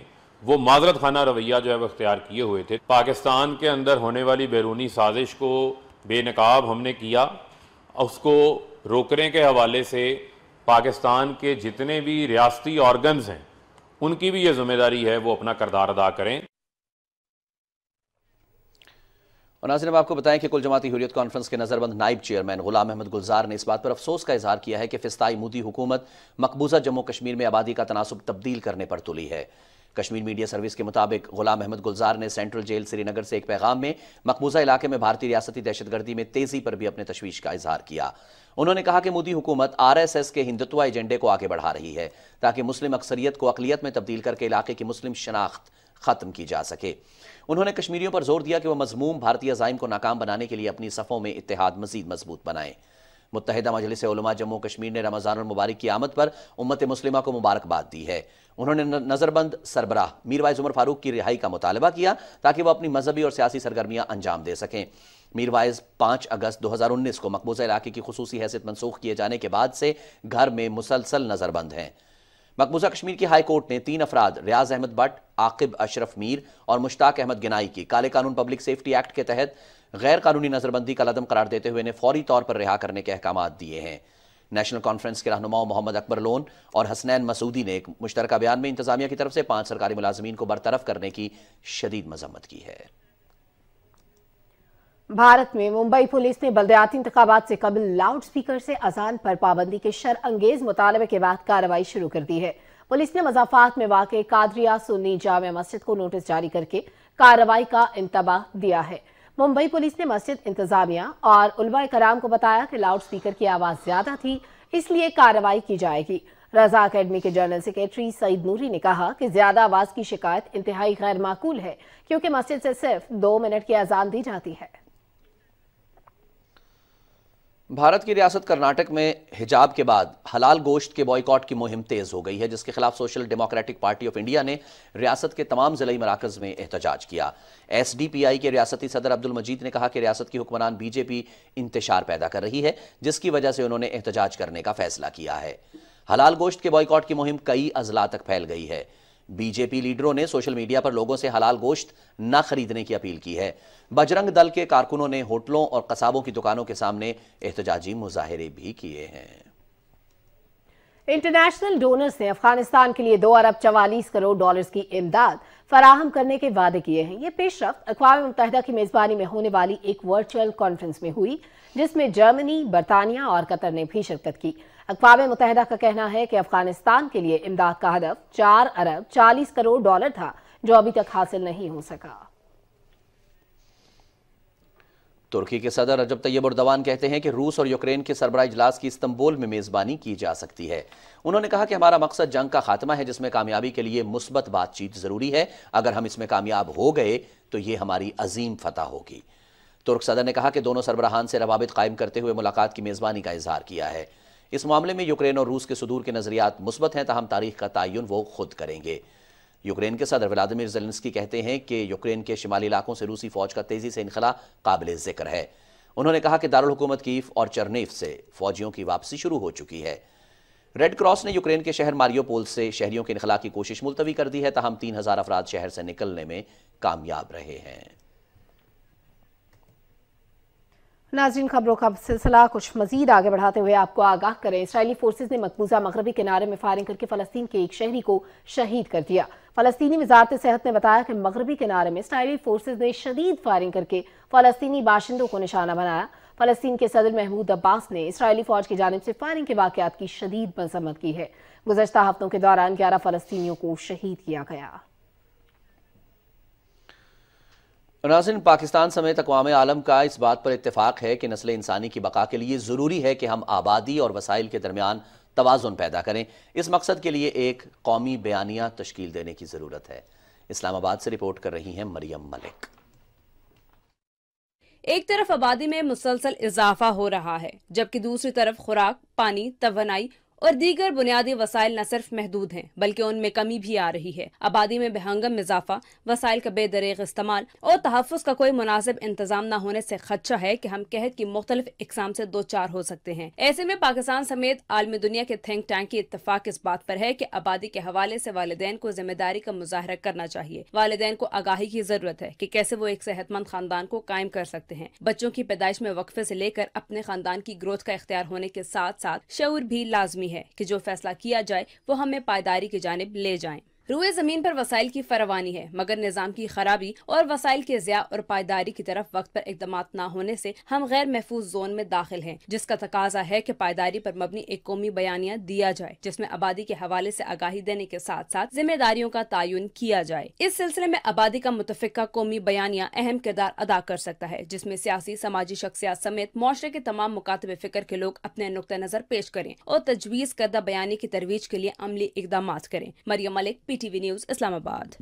[SPEAKER 8] वो माजरत खाना रवैया जो है वो अख्तियार किए हुए थे पाकिस्तान के अंदर होने वाली बैरूनी साजिश को बेनकाब हमने किया उसको रोकने के हवाले से पाकिस्तान के जितने भी रियासती ऑर्गन्स हैं उनकी भी ये जिम्मेदारी है वो अपना करदार अदा करें
[SPEAKER 3] और नाजिन अब आपको बताएं कि कुल जमाती हुरियत कॉन्फ्रेंस के नज़रबंद नायब चेयरमैन गुलाम अहमद गुलजार ने इस बात पर अफसोस का इजहार किया है कि फिस्ताई मोदी हुकूमत मकबूजा जम्मू कश्मीर में आबादी का तनासब तब्दील करने पर तुली है कश्मीर मीडिया सर्विस के मुताबिक गुलाम अहमद गुलजार ने सेंट्रल जेल श्रीनगर से एक पैगाम में मकबूजा इलाके में भारतीय रियासती दहशतगर्दी में तेजी पर भी अपने तशवीश का इजहार किया उन्होंने कहा कि मोदी हुकूमत आरएसएस के हिंदुत्व एजेंडे को आगे बढ़ा रही है ताकि मुस्लिम अक्सरियत को अकलीत में तब्दील करके इलाके की मुस्लिम शनाख्त खत्म की जा सके उन्होंने कश्मीरियों पर जोर दिया कि वह मजमूम भारतीय अजाइम को नाकाम बनाने के लिए अपनी सफ़ों में इतिहाद मजीद मजबूत बनाएं मुतहदा मजलिस जम्मू कश्मीर ने रमज़ान मुबारक की आमद पर उम्मत मुस्लिमा को मुबारकबाद दी है उन्होंने नज़रबंद सरबराह मीरवाइज उमर फारूक की रिहाई का मुतालबा किया ताकि वह अपनी मजहबी और सियासी सरगर्मियाँ अंजाम दे सकें मीरवाइज पाँच अगस्त दो हज़ार उन्नीस को मकबूजा इलाके की खसूसी हैसियत मनसूख किए जाने के बाद से घर में मुसलसल नज़रबंद हैं मकबूजा कश्मीर की हाई कोर्ट ने तीन अफराद रियाज अहमद भट्ट आकिब अशरफ मीर और मुश्ताक अहमद गिनाई की काले कानून पब्लिक सेफ्टी एक्ट के तहत गैर कानूनी नजरबंदी का लदम करार देते हुए इन्हें फौरी तौर पर रिहा करने के अहकाम दिए हैं नेशनल कॉन्फ्रेंस के रहनुमाओं मोहम्मद अकबर लोन और हसनैन मसूदी ने एक मुश्तरक बयान में इंतजामिया की तरफ से पांच सरकारी मुलाजमीन को बरतरफ करने की शदीद मजम्मत की है
[SPEAKER 2] भारत में मुंबई पुलिस ने बलदयाती इंतबात से कबल लाउड स्पीकर से अजान पर पाबंदी के शर अंगेज मुतालबे के बाद कार्रवाई शुरू कर दी है पुलिस ने मजाफात में वाक़ कादरिया सुन्नी जामे मस्जिद को नोटिस जारी करके कार्रवाई का इंतबाह दिया है मुंबई पुलिस ने मस्जिद इंतजामिया और उलवा कराम को बताया कि लाउड स्पीकर की आवाज़ ज्यादा थी इसलिए कार्रवाई की जाएगी रजा अकेडमी के जनरल सेक्रेटरी सईद नूरी ने कहा कि ज्यादा आवाज़ की शिकायत इंतहाई गैर माकूल है क्योंकि मस्जिद से सिर्फ दो मिनट की अजान दी जाती है
[SPEAKER 3] भारत की रियासत कर्नाटक में हिजाब के बाद हलाल गोश्त के बॉयकॉट की मुहिम तेज़ हो गई है जिसके खिलाफ social democratic party of India ने रियासत के तमाम जिली मराकज़ में एहतजाज किया एस डी पी आई के रियासती सदर अब्दुल मजीद ने कहा कि रियासत की हुक्मरान बीजेपी इंतशार पैदा कर रही है जिसकी वजह से उन्होंने एहतजाज करने का फैसला किया है हलाल गोश्त के बॉयकॉट की मुहिम कई अजला तक फैल गई है बीजेपी लीडरों ने सोशल मीडिया पर लोगों से हलाल गोश्त न खरीदने की अपील की है बजरंग दल के कारकुनों ने होटलों और कसाबों की दुकानों के सामने एहतजाजी मुजाहरे भी किए हैं
[SPEAKER 2] इंटरनेशनल डोनर्स ने अफगानिस्तान के लिए दो अरब चवालीस करोड़ डॉलर्स की इमदाद फराहम करने के वादे किए हैं ये पेशरफ अकवा मुतहदा की मेजबानी में होने वाली एक वर्चुअल कॉन्फ्रेंस में हुई जिसमें जर्मनी बरतानिया और कतर ने भी शिरकत की अकवा मुतहदा का कहना है कि अफगानिस्तान के लिए इमदाद का हदफ चार अरब चालीस करोड़ डॉलर था जो अभी तक हासिल नहीं हो सका
[SPEAKER 3] तुर्की के सदर रजब तैयब उर्दवान कहते हैं कि रूस और यूक्रेन के सरबरा इजलास की इस्तंबोल में मेज़बानी की जा सकती है उन्होंने कहा कि हमारा मकसद जंग का खात्मा है जिसमें कामयाबी के लिए मुस्बत बातचीत ज़रूरी है अगर हम इसमें कामयाब हो गए तो ये हमारी अजीम फतह होगी तुर्क सदर ने कहा कि दोनों सरबराहान से रवाबित कायम करते हुए मुलाकात की मेज़बानी का इजहार किया है इस मामले में यूक्रेन और रूस के सदूर के नज़रियात मुस्बत हैं तहम तारीख का तयन वो खुद करेंगे यूक्रेन के सदर व्लादिमिर जेलेंस्की कहते हैं कि यूक्रेन के शिमाली इलाकों से रूसी फौज का तेजी से इनखला काबिल जिक्र है उन्होंने कहा कि दारकूमत कीफ और चरनेफ से फौजियों की वापसी शुरू हो चुकी है रेड क्रॉस ने यूक्रेन के शहर मारियोपोल से शहरियों के इनखला की कोशिश मुलतवी कर दी है तहम तीन हजार अफराद शहर से निकलने में कामयाब रहे हैं
[SPEAKER 2] नाजरीन खबरों का सिलसिला कुछ मजीद आगे बढ़ाते हुए आपको आगाह करें इसराइली फोर्सेज ने मकबूजा मगरबी किनारे में फायरिंग करके फलस्तीन के एक शहरी को शहीद कर दिया फलस्तीनी वजारत सेहत ने बताया कि मगरबी किनारे में इसराइली फोर्सेज ने शदीद फायरिंग करके फलस्तीनी बाशिंदों को निशाना बनाया फलस्तीन के सदर महमूद अब्बास ने इसराइली फौज की जानब से फायरिंग के वाकत की शदीद मजम्मत की है गुजशत हफ्तों के दौरान ग्यारह फलस्तियों को शहीद किया गया
[SPEAKER 3] नाजिन पाकिस्तान समेत अकवाम आलम का इस बात पर इतफाक़ है कि नस्ल इंसानी की बका के लिए ज़रूरी है कि हम आबादी और वसाइल के दरमियान तोज़ुन पैदा करें इस मकसद के लिए एक कौमी बयानिया तश्कील देने की ज़रूरत है इस्लामाबाद से रिपोर्ट कर रही हैं मरियम मलिक
[SPEAKER 10] एक तरफ आबादी में मुसलसल इजाफा हो रहा है जबकि दूसरी तरफ खुराक पानी तोनाई और दीगर बुनियादी वसाइल न सिर्फ महदूद हैं बल्कि उनमें कमी भी आ रही है आबादी में बेहंगम इजाफा वसाइल का बेदरेग इस्तेमाल और तहफ़ का कोई मुनासिब इंतजाम न होने से खदशा है कि हम कहत की मुख्तलिफ इकसाम से दो चार हो सकते हैं ऐसे में पाकिस्तान समेत आलमी दुनिया के थिंक टैंक की इतफाक इस बात पर है की आबादी के हवाले ऐसी वाले को जिम्मेदारी का मुजाहरा करना चाहिए वाले को आगाही की जरूरत है की कैसे वो एक सेहतमंद खानदान को कायम कर सकते हैं बच्चों की पैदाइश में वक्फे ऐसी लेकर अपने खानदान की ग्रोथ का इख्तियार होने के साथ साथ शौर भी लाजमी लाजमी है कि जो फैसला किया जाए वो हमें पायदारी की जानब ले जाए रूए जमीन पर वसाइल की फरवानी है मगर निज़ाम की खराबी और वसाइल के ज्या और पायदारी की तरफ वक्त पर इकदाम न होने से हम गैर महफूज जोन में दाखिल हैं जिसका तकाजा है कि पायदारी पर मबनी एक कौमी बयानिया दिया जाए जिसमें आबादी के हवाले से आगाही देने के साथ साथ जिम्मेदारियों का तयन किया जाए इस सिलसिले में आबादी का मुतफ़ा कौमी बयानिया अहम किरदार अदा कर सकता है जिसमे सियासी समाजी शख्सियात समेत माशरे के तमाम मुकातब फिक्र के लोग अपने नुक़ नज़र पेश करें और तजवीज़ करदा बयानी की तरवीज के लिए अमली इकदाम करें मरियम मलिक पीटीवी न्यूज इस्लामाबाद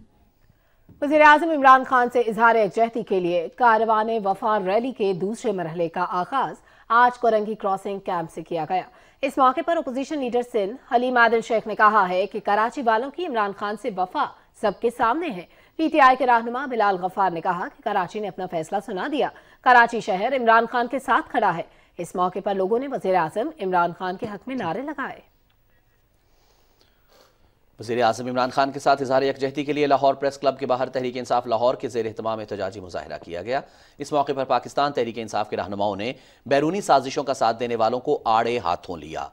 [SPEAKER 2] वजी अजम इमरान खान से इजहार जहती के लिए कारवान वफा रैली के दूसरे मरहले का आगाज आज कोरंगी क्रॉसिंग कैंप से किया गया इस मौके पर अपोजिशन लीडर सिंध हलीम आदिल शेख ने कहा है कि कराची वालों की इमरान खान से वफा सबके सामने है पीटीआई के रहनुमा बिलाल गफार ने कहा कि कराची ने अपना फैसला सुना दिया कराची शहर इमरान खान के साथ खड़ा है इस मौके पर लोगों ने वजीर अजम इमरान खान के हक में
[SPEAKER 10] नारे लगाए
[SPEAKER 3] वजीर अजम इमरान खान के साथ इजहार यकजहती के लिए लाहौर प्रेस क्लब के बाहर तहरीक इंसाफ लाहौर के जेर अहतमाम एहतजाजी मुजाहरा किया गया इस मौके पर पाकिस्तान तहरीक इंसाफ के रहनुमाओं ने बैरूनी साजिशों का साथ देने वालों को आड़े हाथों लिया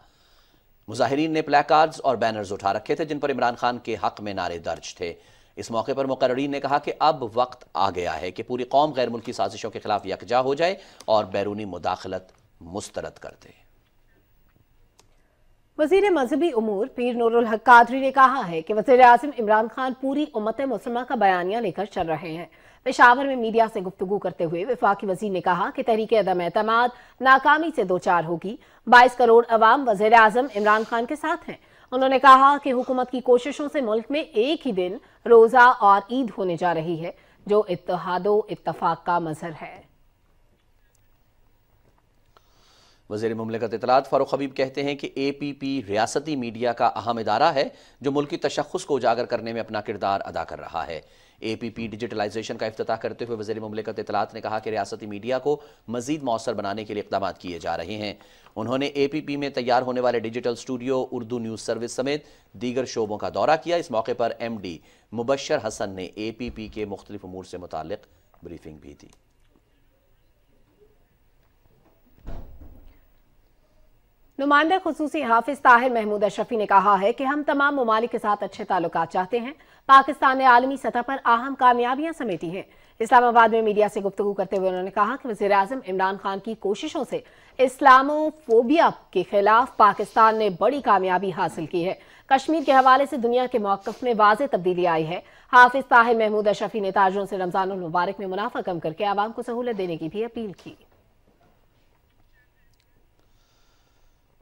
[SPEAKER 3] मुजाहरीन ने प्लैक कार्ड्स और बैनर्स उठा रखे थे जिन पर इमरान खान के हक में नारे दर्ज थे इस मौके पर मुकर्रीन ने कहा कि अब वक्त आ गया है कि पूरी कौम गैर मुल्की साजिशों के खिलाफ यकजा हो जाए और बैरूनी मुदाखलत मुस्तरद कर दे
[SPEAKER 2] वजीर मजहबी उमूर पीर नूरुल हक कादरी ने कहा है कि वजीर अजम इमरान खान पूरी उम्मत मुसलमा का बयानिया लेकर चल रहे हैं पेशावर में मीडिया से गुफ्तु करते हुए विफाक वजीर ने कहा कि तहरीक अदम एतम नाकामी से दो चार होगी बाईस करोड़ अवाम वजीर अजम इमरान खान के साथ हैं उन्होंने कहा कि हुकूमत की कोशिशों से मुल्क में एक ही दिन रोज़ा और ईद होने जा रही है जो इतहादो इतफाक का मजहर है
[SPEAKER 3] वजीर ममलिकत इतलात फ़ारूक हबीब कहते हैं कि ए पी पी रियासती मीडिया का अहम इदारा है जो मुल्क तशखस को उजागर करने में अपना किरदार अदा कर रहा है ए पी पी डिजिटलाइजेशन का अफ्ताह करते हुए वजी ममलिकत इतलात ने कहा कि रियासती मीडिया को मजीद मौसर बनाने के लिए इकदाम किए जा रहे हैं उन्होंने ए पी पी में तैयार होने वाले digital studio Urdu news service समेत दीगर शोबों का दौरा किया इस मौके पर एम डी मुबशर हसन ने ए पी पी के मुख्तलिफ अमूर से मुतल ब्रीफिंग भी दी
[SPEAKER 2] नुमाइंदा खसूसी हाफिज ताहिर महमूद अशरफी ने कहा है कि हम तमाम ममालिक के साथ अच्छे ताल्लुक चाहते हैं पाकिस्तान ने आलमी सतह पर अहम कामयाबियां समेटी हैं इस्लामाबाद में मीडिया से गुफ्तु करते हुए उन्होंने कहा कि वजीर अजम इमरान खान की कोशिशों से इस्लामोफोबिया के खिलाफ पाकिस्तान ने बड़ी कामयाबी हासिल की है कश्मीर के हवाले से दुनिया के मौकफ में वाज तब्दीली आई है हाफिज ताहिर महमूद अशरफी ने ताजरों से रमजान मुबारक में मुनाफा कम करके आवाम को सहूलत देने की भी अपील की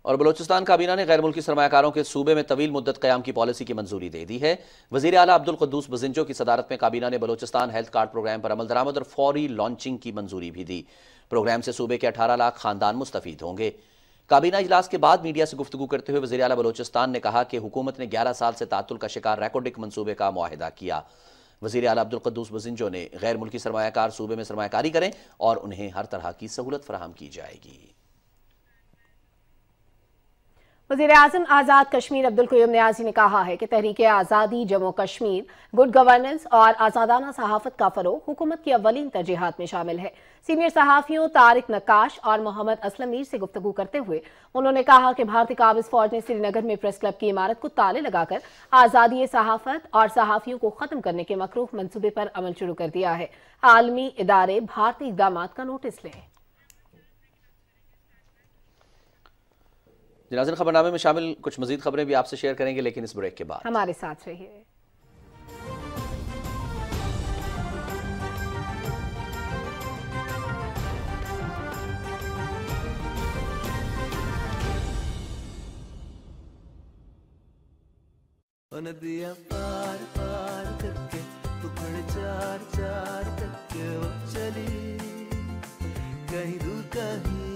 [SPEAKER 3] और बलोचिस्तान काबीना ने गैर मुल्की सरमाकारों के सूबे में तवील मुद्दत क्याम की पॉलिसी की मंजूरी दे दी है वजीर अला अब्दुल बजिंजो की सदारत में काबीना ने बलोचिस्तान हेल्थ कार्ड प्रोग्राम पर अमल दरामद और फौरी लॉन्चिंग की मंजूरी भी दी प्रोग्राम से सूबे के अठारह लाख खानदान मुस्तफ़ होंगे काबीना इजलास के बाद मीडिया से गुफ्तु करते हुए वजी अला बलोचिस्तान ने कहा कि हुकूमत ने ग्यारह साल से तातुल का शिकार रेकॉर्डिक मनसूबे का माहदा किया वजी अला अब्दुल बजिंजो ने गैर मुल्की सरमाकार सूबे में सरमाकारी करें और उन्हें हर तरह की सहूलत फराम की जाएगी
[SPEAKER 2] वजीर अजम आज़ाद कश्मीर अब्दुल कयूम न्याजी ने कहा है कि तहरीक आज़ादी जम्मू कश्मीर गुड गवर्नेंस और आज़ादाना सहाफत का फ़रोग हुकूमत की अवलिन तरजीहत में शामिल है सीनियर सहाफ़ियों तारिक नकाश और मोहम्मद असलम मीर से गुफ्तु करते हुए उन्होंने कहा कि भारतीय काबिज फौज ने श्रीनगर में प्रेस क्लब की इमारत को ताले लगाकर आज़ादी सहाफत और सहाफ़ियों को ख़त्म करने के मकरूफ मनसूबे पर अमल शुरू कर दिया है आलमी इदारे भारतीय इकदाम का नोटिस लें
[SPEAKER 3] जनाजन खबरनामे में शामिल कुछ मजीद खबरें भी आपसे शेयर करेंगे लेकिन इस ब्रेक के बाद
[SPEAKER 2] हमारे साथ रहिए
[SPEAKER 5] चार चार तक चली
[SPEAKER 1] कहीं दूर कहीं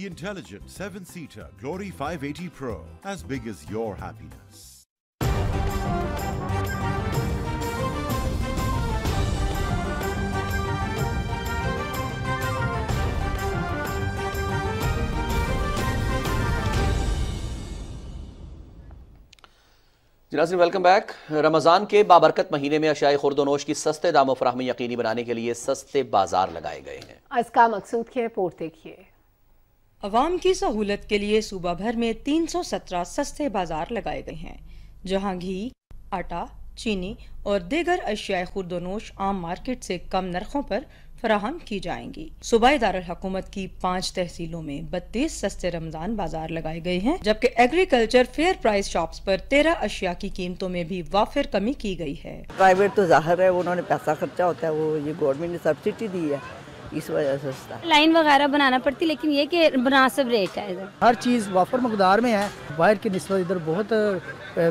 [SPEAKER 1] the intelligent 7-seater Glory 580 Pro, as big as your happiness.
[SPEAKER 3] जनाजन वेलकम बैक रमज़ान के बाबरकत महीने में अशाई खुरदोनोश की सस्ते दामों फ्राहमी यकीनी बनाने के लिए सस्ते बाजार लगाए गए
[SPEAKER 2] हैं इसका मकसूद क्या है पोर्ट देखिए
[SPEAKER 10] आवाम की सहूलत के लिए सूबा भर में 317 सस्ते बाजार लगाए गए हैं जहां घी आटा चीनी और दीगर अशियाए खुर्दोनोश आम मार्केट से कम नरखों पर फराहम की जाएंगी सूबाई दारकूमत की पाँच तहसीलों में बत्तीस सस्ते रमजान बाजार लगाए गए हैं जबकि एग्रीकल्चर फेयर प्राइस शॉप्स पर तेरह अशिया की कीमतों में भी वाफिर कमी की गई है
[SPEAKER 11] प्राइवेट तो जाहिर है उन्होंने पैसा खर्चा होता है वो ये गवर्नमेंट ने सब्सिडी दी है इस वजह से सस्ता
[SPEAKER 10] लाइन वगैरह बनाना पड़ती लेकिन ये मुनासिब रेट है इधर
[SPEAKER 11] हर चीज़ वाफर
[SPEAKER 10] मकदार में है बाहर की नस्बत इधर बहुत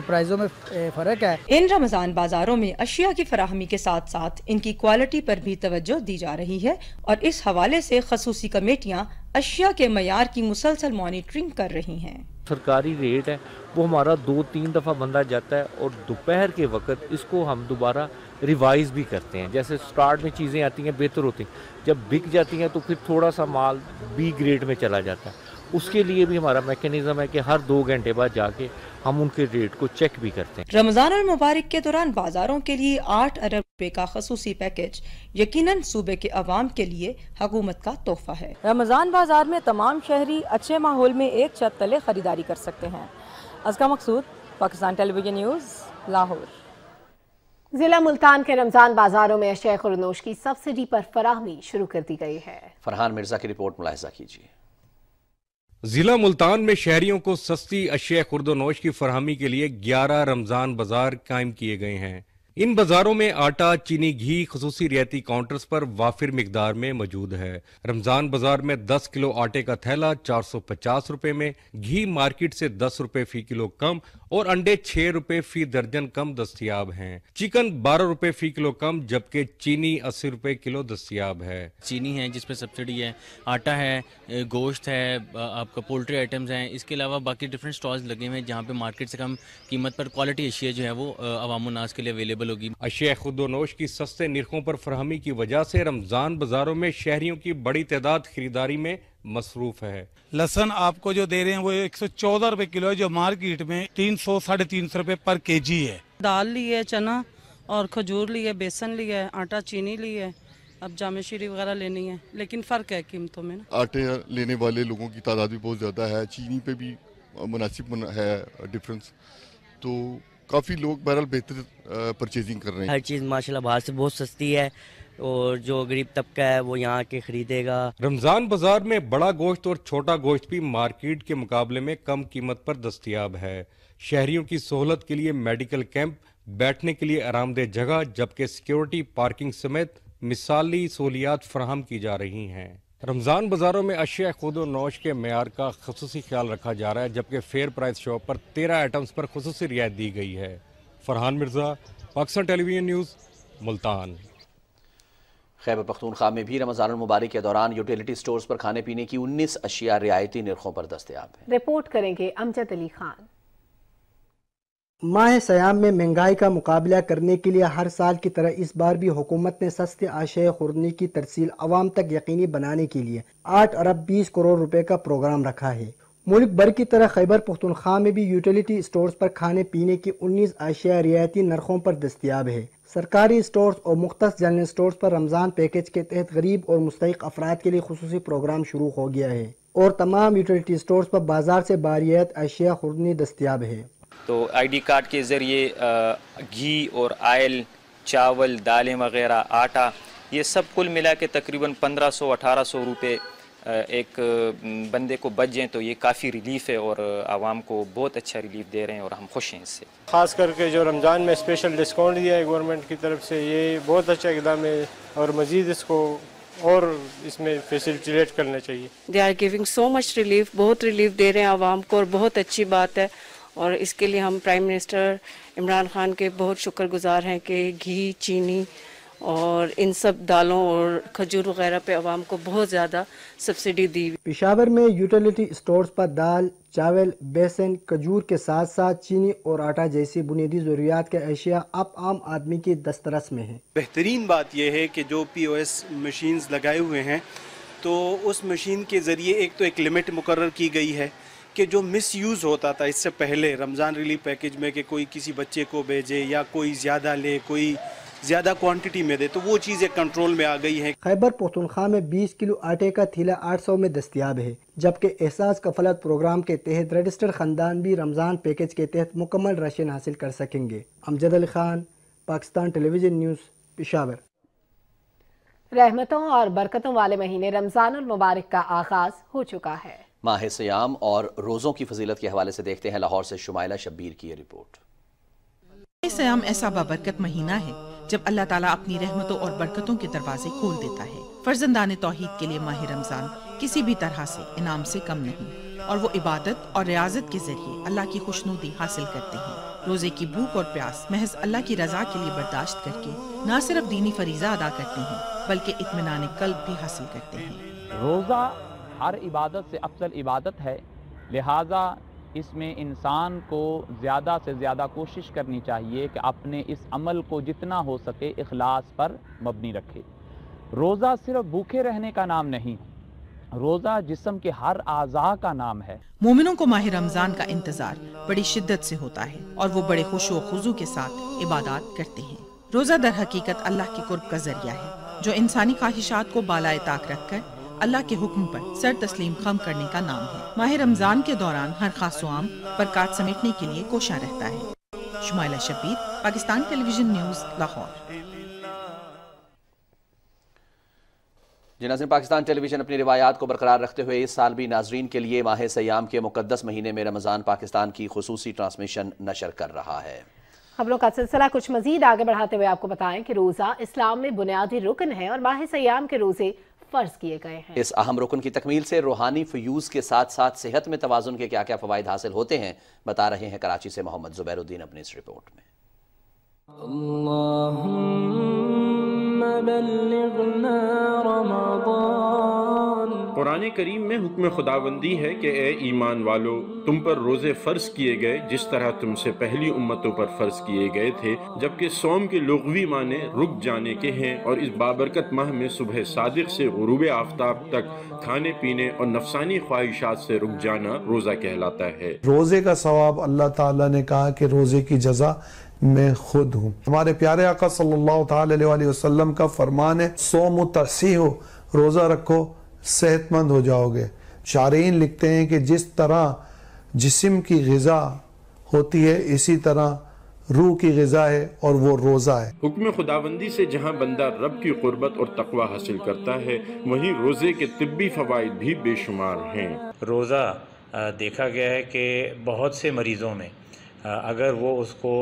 [SPEAKER 10] प्राइजों में फ़र्क है इन रमज़ान बाज़ारों में अशिया की फराहमी के साथ साथ इनकी क्वालिटी पर भी तवज्जो दी जा रही है और इस हवाले से खसूसी कमेटियाँ अशिया के मैार की मुसलसल मॉनिटरिंग कर रही हैं
[SPEAKER 8] सरकारी रेट है वो हमारा दो तीन दफ़ा बंदा जाता है और दोपहर के वक्त इसको हम दोबारा रिवाइज़ भी करते हैं जैसे स्टार्ट में चीज़ें आती हैं बेहतर होती हैं जब बिक जाती हैं तो फिर थोड़ा सा माल बी ग्रेड में चला जाता है उसके लिए भी हमारा मैकेनिज्म है कि हर दो घंटे बाद जाके हम उनके रेट को चेक भी करते हैं
[SPEAKER 10] रमजान और मुबारक के दौरान बाजारों के लिए आठ अरब रुपए का खसूसी पैकेज यकीनन सूबे के अवाम के लिए हकूमत का तोहफा है रमजान बाजार में तमाम शहरी अच्छे माहौल में एक छत तले खरीदारी कर सकते हैं अजका मकसूद पाकिस्तान टेलीविजन न्यूज़ लाहौर
[SPEAKER 2] जिला मुल्तान के रमजान बाजारों में शेख और की सब्सिडी पर फराहमी शुरू कर दी
[SPEAKER 3] गई है फरहान मिर्जा की रिपोर्ट मुलाहजा कीजिए जिला मुल्तान में शहरियों
[SPEAKER 8] को सस्ती अशिया खुर्दोनोश की फरहमी के लिए ग्यारह रमजान बाजार कायम किए गए हैं इन बाजारों में आटा चीनी घी खसूसी रियायती काउंटर्स पर वाफिर मकदार में मौजूद है रमजान बाजार में दस किलो आटे का थैला चार सौ पचास रुपए में घी मार्केट से दस रुपए फी किलो कम और अंडे छह रुपए फी दर्जन कम दस्तियाब हैं चिकन बारह रुपए फी किलो कम जबकि चीनी अस्सी रुपए किलो दस्तियाब है चीनी है जिसमें सब्सिडी है आटा है गोश्त है आपका पोल्ट्री आइटम्स हैं इसके अलावा बाकी डिफरेंट स्टॉल्स लगे हुए हैं जहाँ पे मार्केट से कम कीमत पर क्वालिटी अशिया जो है वो अवामनाज के लिए अवेलेबल होगी अशिया खुदोनोश की सस्ते निरखों पर फरहमी की वजह से रमज़ान बाजारों में शहरियों की बड़ी तादाद खरीदारी में मसरूफ़ है लसन आपको जो दे रहे हैं वो एक सौ चौदह किलो है जो मार्केट में तीन सौ साढ़े तीन सौ रुपये पर के जी है
[SPEAKER 9] दाल ली है चना और खजूर ली है बेसन ली है आटा चीनी ली है अब जाम शीरी वगैरह लेनी है लेकिन फ़र्क है कीमतों में
[SPEAKER 7] आटे लेने वाले लोगों की तादाद भी बहुत ज़्यादा है चीनी पे भी
[SPEAKER 8] मुनासिब है डिफरेंस तो काफ़ी लोग बहरहाल बेहतर परचेजिंग कर रहे हैं हर
[SPEAKER 9] चीज़ माशाल्लाह बाहर से बहुत सस्ती है और जो गरीब तबका है वो यहाँ के
[SPEAKER 8] खरीदेगा रमजान बाजार में बड़ा गोश्त और छोटा गोश्त भी मार्केट के मुकाबले में कम कीमत पर दस्तियाब है शहरियों की सहूलत के लिए मेडिकल कैंप बैठने के लिए आरामदेह जगह जबकि सिक्योरिटी पार्किंग समेत मिसाली सहूलियात फ्राहम की जा रही हैं रमज़ान बाज़ारों में अशिया खुद नौश के मैार का खसूस ख्याल रखा जा रहा है जबकि फेयर प्राइस शॉप पर तेरह आइटम्स पर खसूस रियायत दी गई है फरहान मिर्ज़ा
[SPEAKER 3] पाकिस्तान टेलीविज़न न्यूज़ मुल्तान खैबर पख्तूनखा में भी रमजान मुबारक के दौरान यूटिलिटी स्टोर्स पर खाने पीने की उन्नीस अशिया रियायती नरखों पर दस्तियाब
[SPEAKER 11] है रिपोर्ट करेंगे अमजद अली खान माह सयाम में महंगाई का मुकाबला करने के लिए हर साल की तरह इस बार भी हुकूमत ने सस्ते आशय खुरने की तरसील आवाम तक यकीनी बनाने के लिए आठ अरब बीस करोड़ रुपए का प्रोग्राम रखा है मुल्क भर की तरह खैबर पुख्तनख्वा में भी यूटिलिटी स्टोर्स पर खाने पीने की उन्नीस आशिया रियायती नरखों पर दस्तियाब है सरकारी स्टोर्स और मुख्त जनरल स्टोर्स पर रमज़ान पैकेज के तहत गरीब और मुस्तक अफराद के लिए खसूस प्रोग्राम शुरू हो गया है और तमाम यूटिलिटी स्टोर्स पर बाजार से बारियत अशिया खुर्दनी दस्तियाब है
[SPEAKER 8] तो आई डी कार्ड के ज़रिए घी और आयल चावल दालें वगैरह आटा ये सब कुल मिला के तकरीबन पंद्रह
[SPEAKER 9] सौ अठारह सौ रुपये एक बंदे को बच जाएँ तो ये काफ़ी रिलीफ है और आवाम को बहुत अच्छा रिलीफ दे रहे हैं और हम खुश हैं इससे
[SPEAKER 11] ख़ास करके जो रमज़ान में स्पेशल डिस्काउंट दिया है गवर्नमेंट की तरफ से ये बहुत अच्छा इकदाम है और मज़ीद इसको और इसमें फैसिलिटेट करना चाहिए
[SPEAKER 9] they are giving so much relief बहुत रिलीफ दे रहे हैं आवाम को और बहुत अच्छी बात है और इसके लिए हम प्राइम मिनिस्टर इमरान खान के बहुत शुक्रगुजार हैं कि घी चीनी और इन सब दालों और खजूर वगैरह पे आवाम को बहुत ज़्यादा सब्सिडी दी
[SPEAKER 11] पिशावर में यूटिलिटी स्टोर्स पर दाल चावल बेसन खजूर के साथ साथ चीनी और आटा जैसी बुनियादी ज़रूरियात के अशिया अब आम आदमी की दस्तरस में है बेहतरीन बात यह है कि जो पी ओ एस मशीन्स लगाए हुए हैं तो उस मशीन के ज़रिए एक तो एक लिमिट मुकर की गई है कि जो मिस यूज़ होता था इससे पहले रमज़ान रिलीफ पैकेज में कि कोई किसी बच्चे को भेजे या कोई ज़्यादा ले कोई ज़्यादा क्वांटिटी में दे तो वो चीज़ें कंट्रोल में आ गई है खैबर पख्तनख्वा में 20 किलो आटे का थीला 800 में दस्तियाब है जबकि एहसास कफलत प्रोग्राम के तहत रजिस्टर ख़ानदान भी रमज़ान पैकेज के तहत मुकम्मल राशन हासिल कर सकेंगे अमजद अली खान पाकिस्तान टेलीविज़न न्यूज़ पिशावर
[SPEAKER 2] रहमतों और बरकतों वाले महीने रमज़ान मुबारक का आगाज़ हो चुका है
[SPEAKER 3] माह सयाम और रोज़ों की फजीलत के हवाले से देखते हैं लाहौर से शुमाइला शब्बीर की रिपोर्ट सयाम ऐसा बाबरकत
[SPEAKER 10] महीना है जब अल्लाह ताला अपनी रहमतों और बरकतों के दरवाजे खोल देता है फर्जंदाने तोहहीद के लिए माह रमज़ान किसी भी तरह से इनाम से कम नहीं और वो इबादत और
[SPEAKER 9] रियाजत के जरिए अल्लाह की खुशनुदी हासिल करते हैं रोजे की भूख और प्यास महज अल्लाह की रजा
[SPEAKER 3] के लिए बर्दाश्त करके न सिर्फ दीनी फरीजा अदा करते हैं बल्कि इतमान कल्ब भी हासिल करते हैं रोज़ा हर इबादत से अफसल इबादत है लिहाजा
[SPEAKER 8] इसमें इंसान को ज़्यादा से ज़्यादा कोशिश करनी चाहिए कि अपने इस अमल
[SPEAKER 3] को जितना हो सके अखलास पर मबनी रखे रोज़ा सिर्फ भूखे रहने का नाम नहीं रोज़ा जिसम के हर आज़ा का नाम है मोमिनों को माह रमज़ान का इंतज़ार बड़ी शिद्दत से होता है और वो बड़े खुश वजू के साथ इबादत करते हैं रोज़ा दर हकीकत अल्लाह की कुर्ब का जरिया है जो इंसानी ख्वाहिशात को बालाए ताक
[SPEAKER 11] रखकर अल्लाह के हुक्म पर सर तस्लीम खम करने का नाम है माह रमजान के दौरान हर खास
[SPEAKER 10] आम पर काट समेटने के लिए कोशा रहता है शुमाला शबीर पाकिस्तान टेलीविजन
[SPEAKER 6] न्यूज लाहौर
[SPEAKER 3] जिनाजन पाकिस्तान टेलीविजन अपनी रिवायात को बरकरार रखते हुए इस साल भी नाजरीन के लिए माह सयाम के मुकदस महीने में रमज़ान पाकिस्तान की खसूसी ट्रांसमिशन नशर कर रहा है
[SPEAKER 2] खबरों का सिलसिला कुछ मजीद आगे बढ़ाते हुए आपको बताएं कि रोज़ा इस्लाम में बुनियादी रुकन है और माह सयाम के रोज़े फर्ज किए गए हैं इस
[SPEAKER 3] अहम रुकन की तकमील से रूहानी फ्यूज के साथ साथ सेहत में तोज़ुन के क्या क्या फ़वाद हासिल होते हैं बता रहे हैं कराची से मोहम्मद ज़ुबैरुद्दीन अपनी इस रिपोर्ट में اللهم
[SPEAKER 4] بلغنا رمضان कुरान करीम में हुक्म खुदाबंदी है कि ए ईमान वालो तुम पर रोज़े फ़र्ज किए गए जिस तरह तुमसे पहली उम्मतों पर फ़र्ज किए गए थे जबकि सोम के लगवी माने रुक जाने के हैं और इस बाबरकत माह में सुबह सादिक से गुरूब आफ्ताब तक खाने पीने और नफसानी ख्वाहिशात से रुक जाना रोज़ा कहलाता है
[SPEAKER 5] रोज़े का सवाब अल्लाह ताला ने कहा कि रोज़े की जजा मैं खुद हूँ हमारे प्यारे आका सल्लल्लाहु अलैहि वसल्लम का फरमान है सोम तरसी हो रोज़ा रखो सेहतमंद हो जाओगे शारीन लिखते हैं कि जिस तरह जिसम की गज़ा होती है इसी तरह रूह की गजा है और वो
[SPEAKER 6] रोज़ा है
[SPEAKER 8] हुक्म खुदाबंदी से जहाँ बंदा रब की गुर्बत और तकवा हासिल करता है वहीं रोज़े के तबी फ़वाद भी बेशुमार हैं रोज़ा देखा गया है कि बहुत से मरीज़ों में अगर वो उसको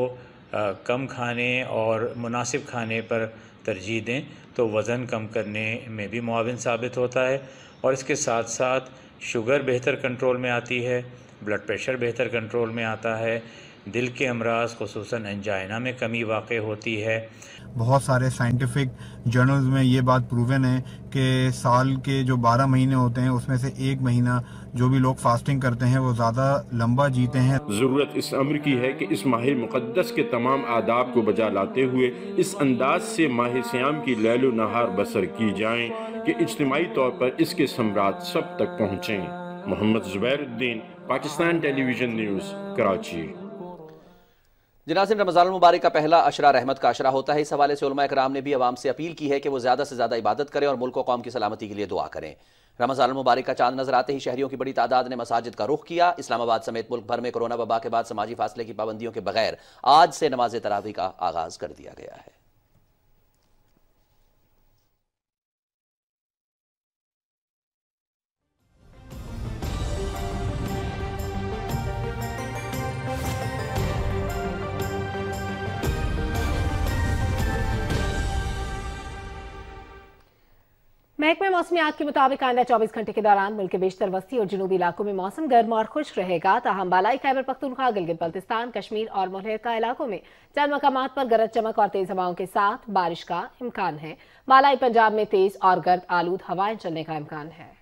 [SPEAKER 8] कम खाने और मुनासिब खाने पर तरजीह दें तो वज़न कम करने में भी मुआवन साबित होता है और इसके साथ साथ शुगर बेहतर कंट्रोल में आती है ब्लड प्रेशर बेहतर कंट्रोल में आता है दिल के अमराज खूस एंजाइना में कमी वाक़ होती है बहुत सारे साइंटिफिक जर्नल्स में ये बात प्रूवन है कि साल के जो 12 महीने होते हैं उसमें से एक महीना जो भी लोग फास्टिंग करते हैं वो ज़्यादा
[SPEAKER 7] लंबा जीते हैं
[SPEAKER 4] ज़रूरत इस अम्र की है कि इस माह मुक़दस के तमाम आदाब को बजा लाते हुए इस अंदाज से माह श्याम की लहलो नहार बसर की जाएँ कि इज्तमाही
[SPEAKER 8] तौर पर इसके सम्राट सब तक पहुँचें मोहम्मद जुबैरुद्दीन पाकिस्तान टेलीविज़न न्यूज़ कराची
[SPEAKER 3] जनाज रमजान मुबारक का पहला अशरा रहमत का अशरा होता है इस हवाले से कराम ने भी आवाम से अपील की है कि वो ज़्यादा से ज़्यादा इबादत करें और मुल्क और कौम की सलामती के लिए दुआ करें रमजान मुबारक का चांद नजर आते ही शहरियों की बड़ी तादाद ने मसाजिद का रुख किया इस्लामाबाद समेत मुल्क भर में कोरोना वबा के बाद समाजी फासले की पाबंदियों के बगैर आज से नमाज तरावी का आगाज़ कर दिया
[SPEAKER 10] गया है
[SPEAKER 2] महकमे मौसमियात के मुताबिक आंदा 24 घंटे के दौरान मुल्क के बेशतर वस्ती और जनूबी इलाकों में मौसम गर्म और खुश रहेगा ताहम बालाई खैबर पख्तुनखा गिलगित बल्तिस्तान कश्मीर और मुलहका इलाकों में चंद मकाम पर गरज चमक और तेज हवाओं के साथ बारिश का इम्कान है बालाई पंजाब में तेज और गर्द आलूद हवाएं चलने का इम्कान है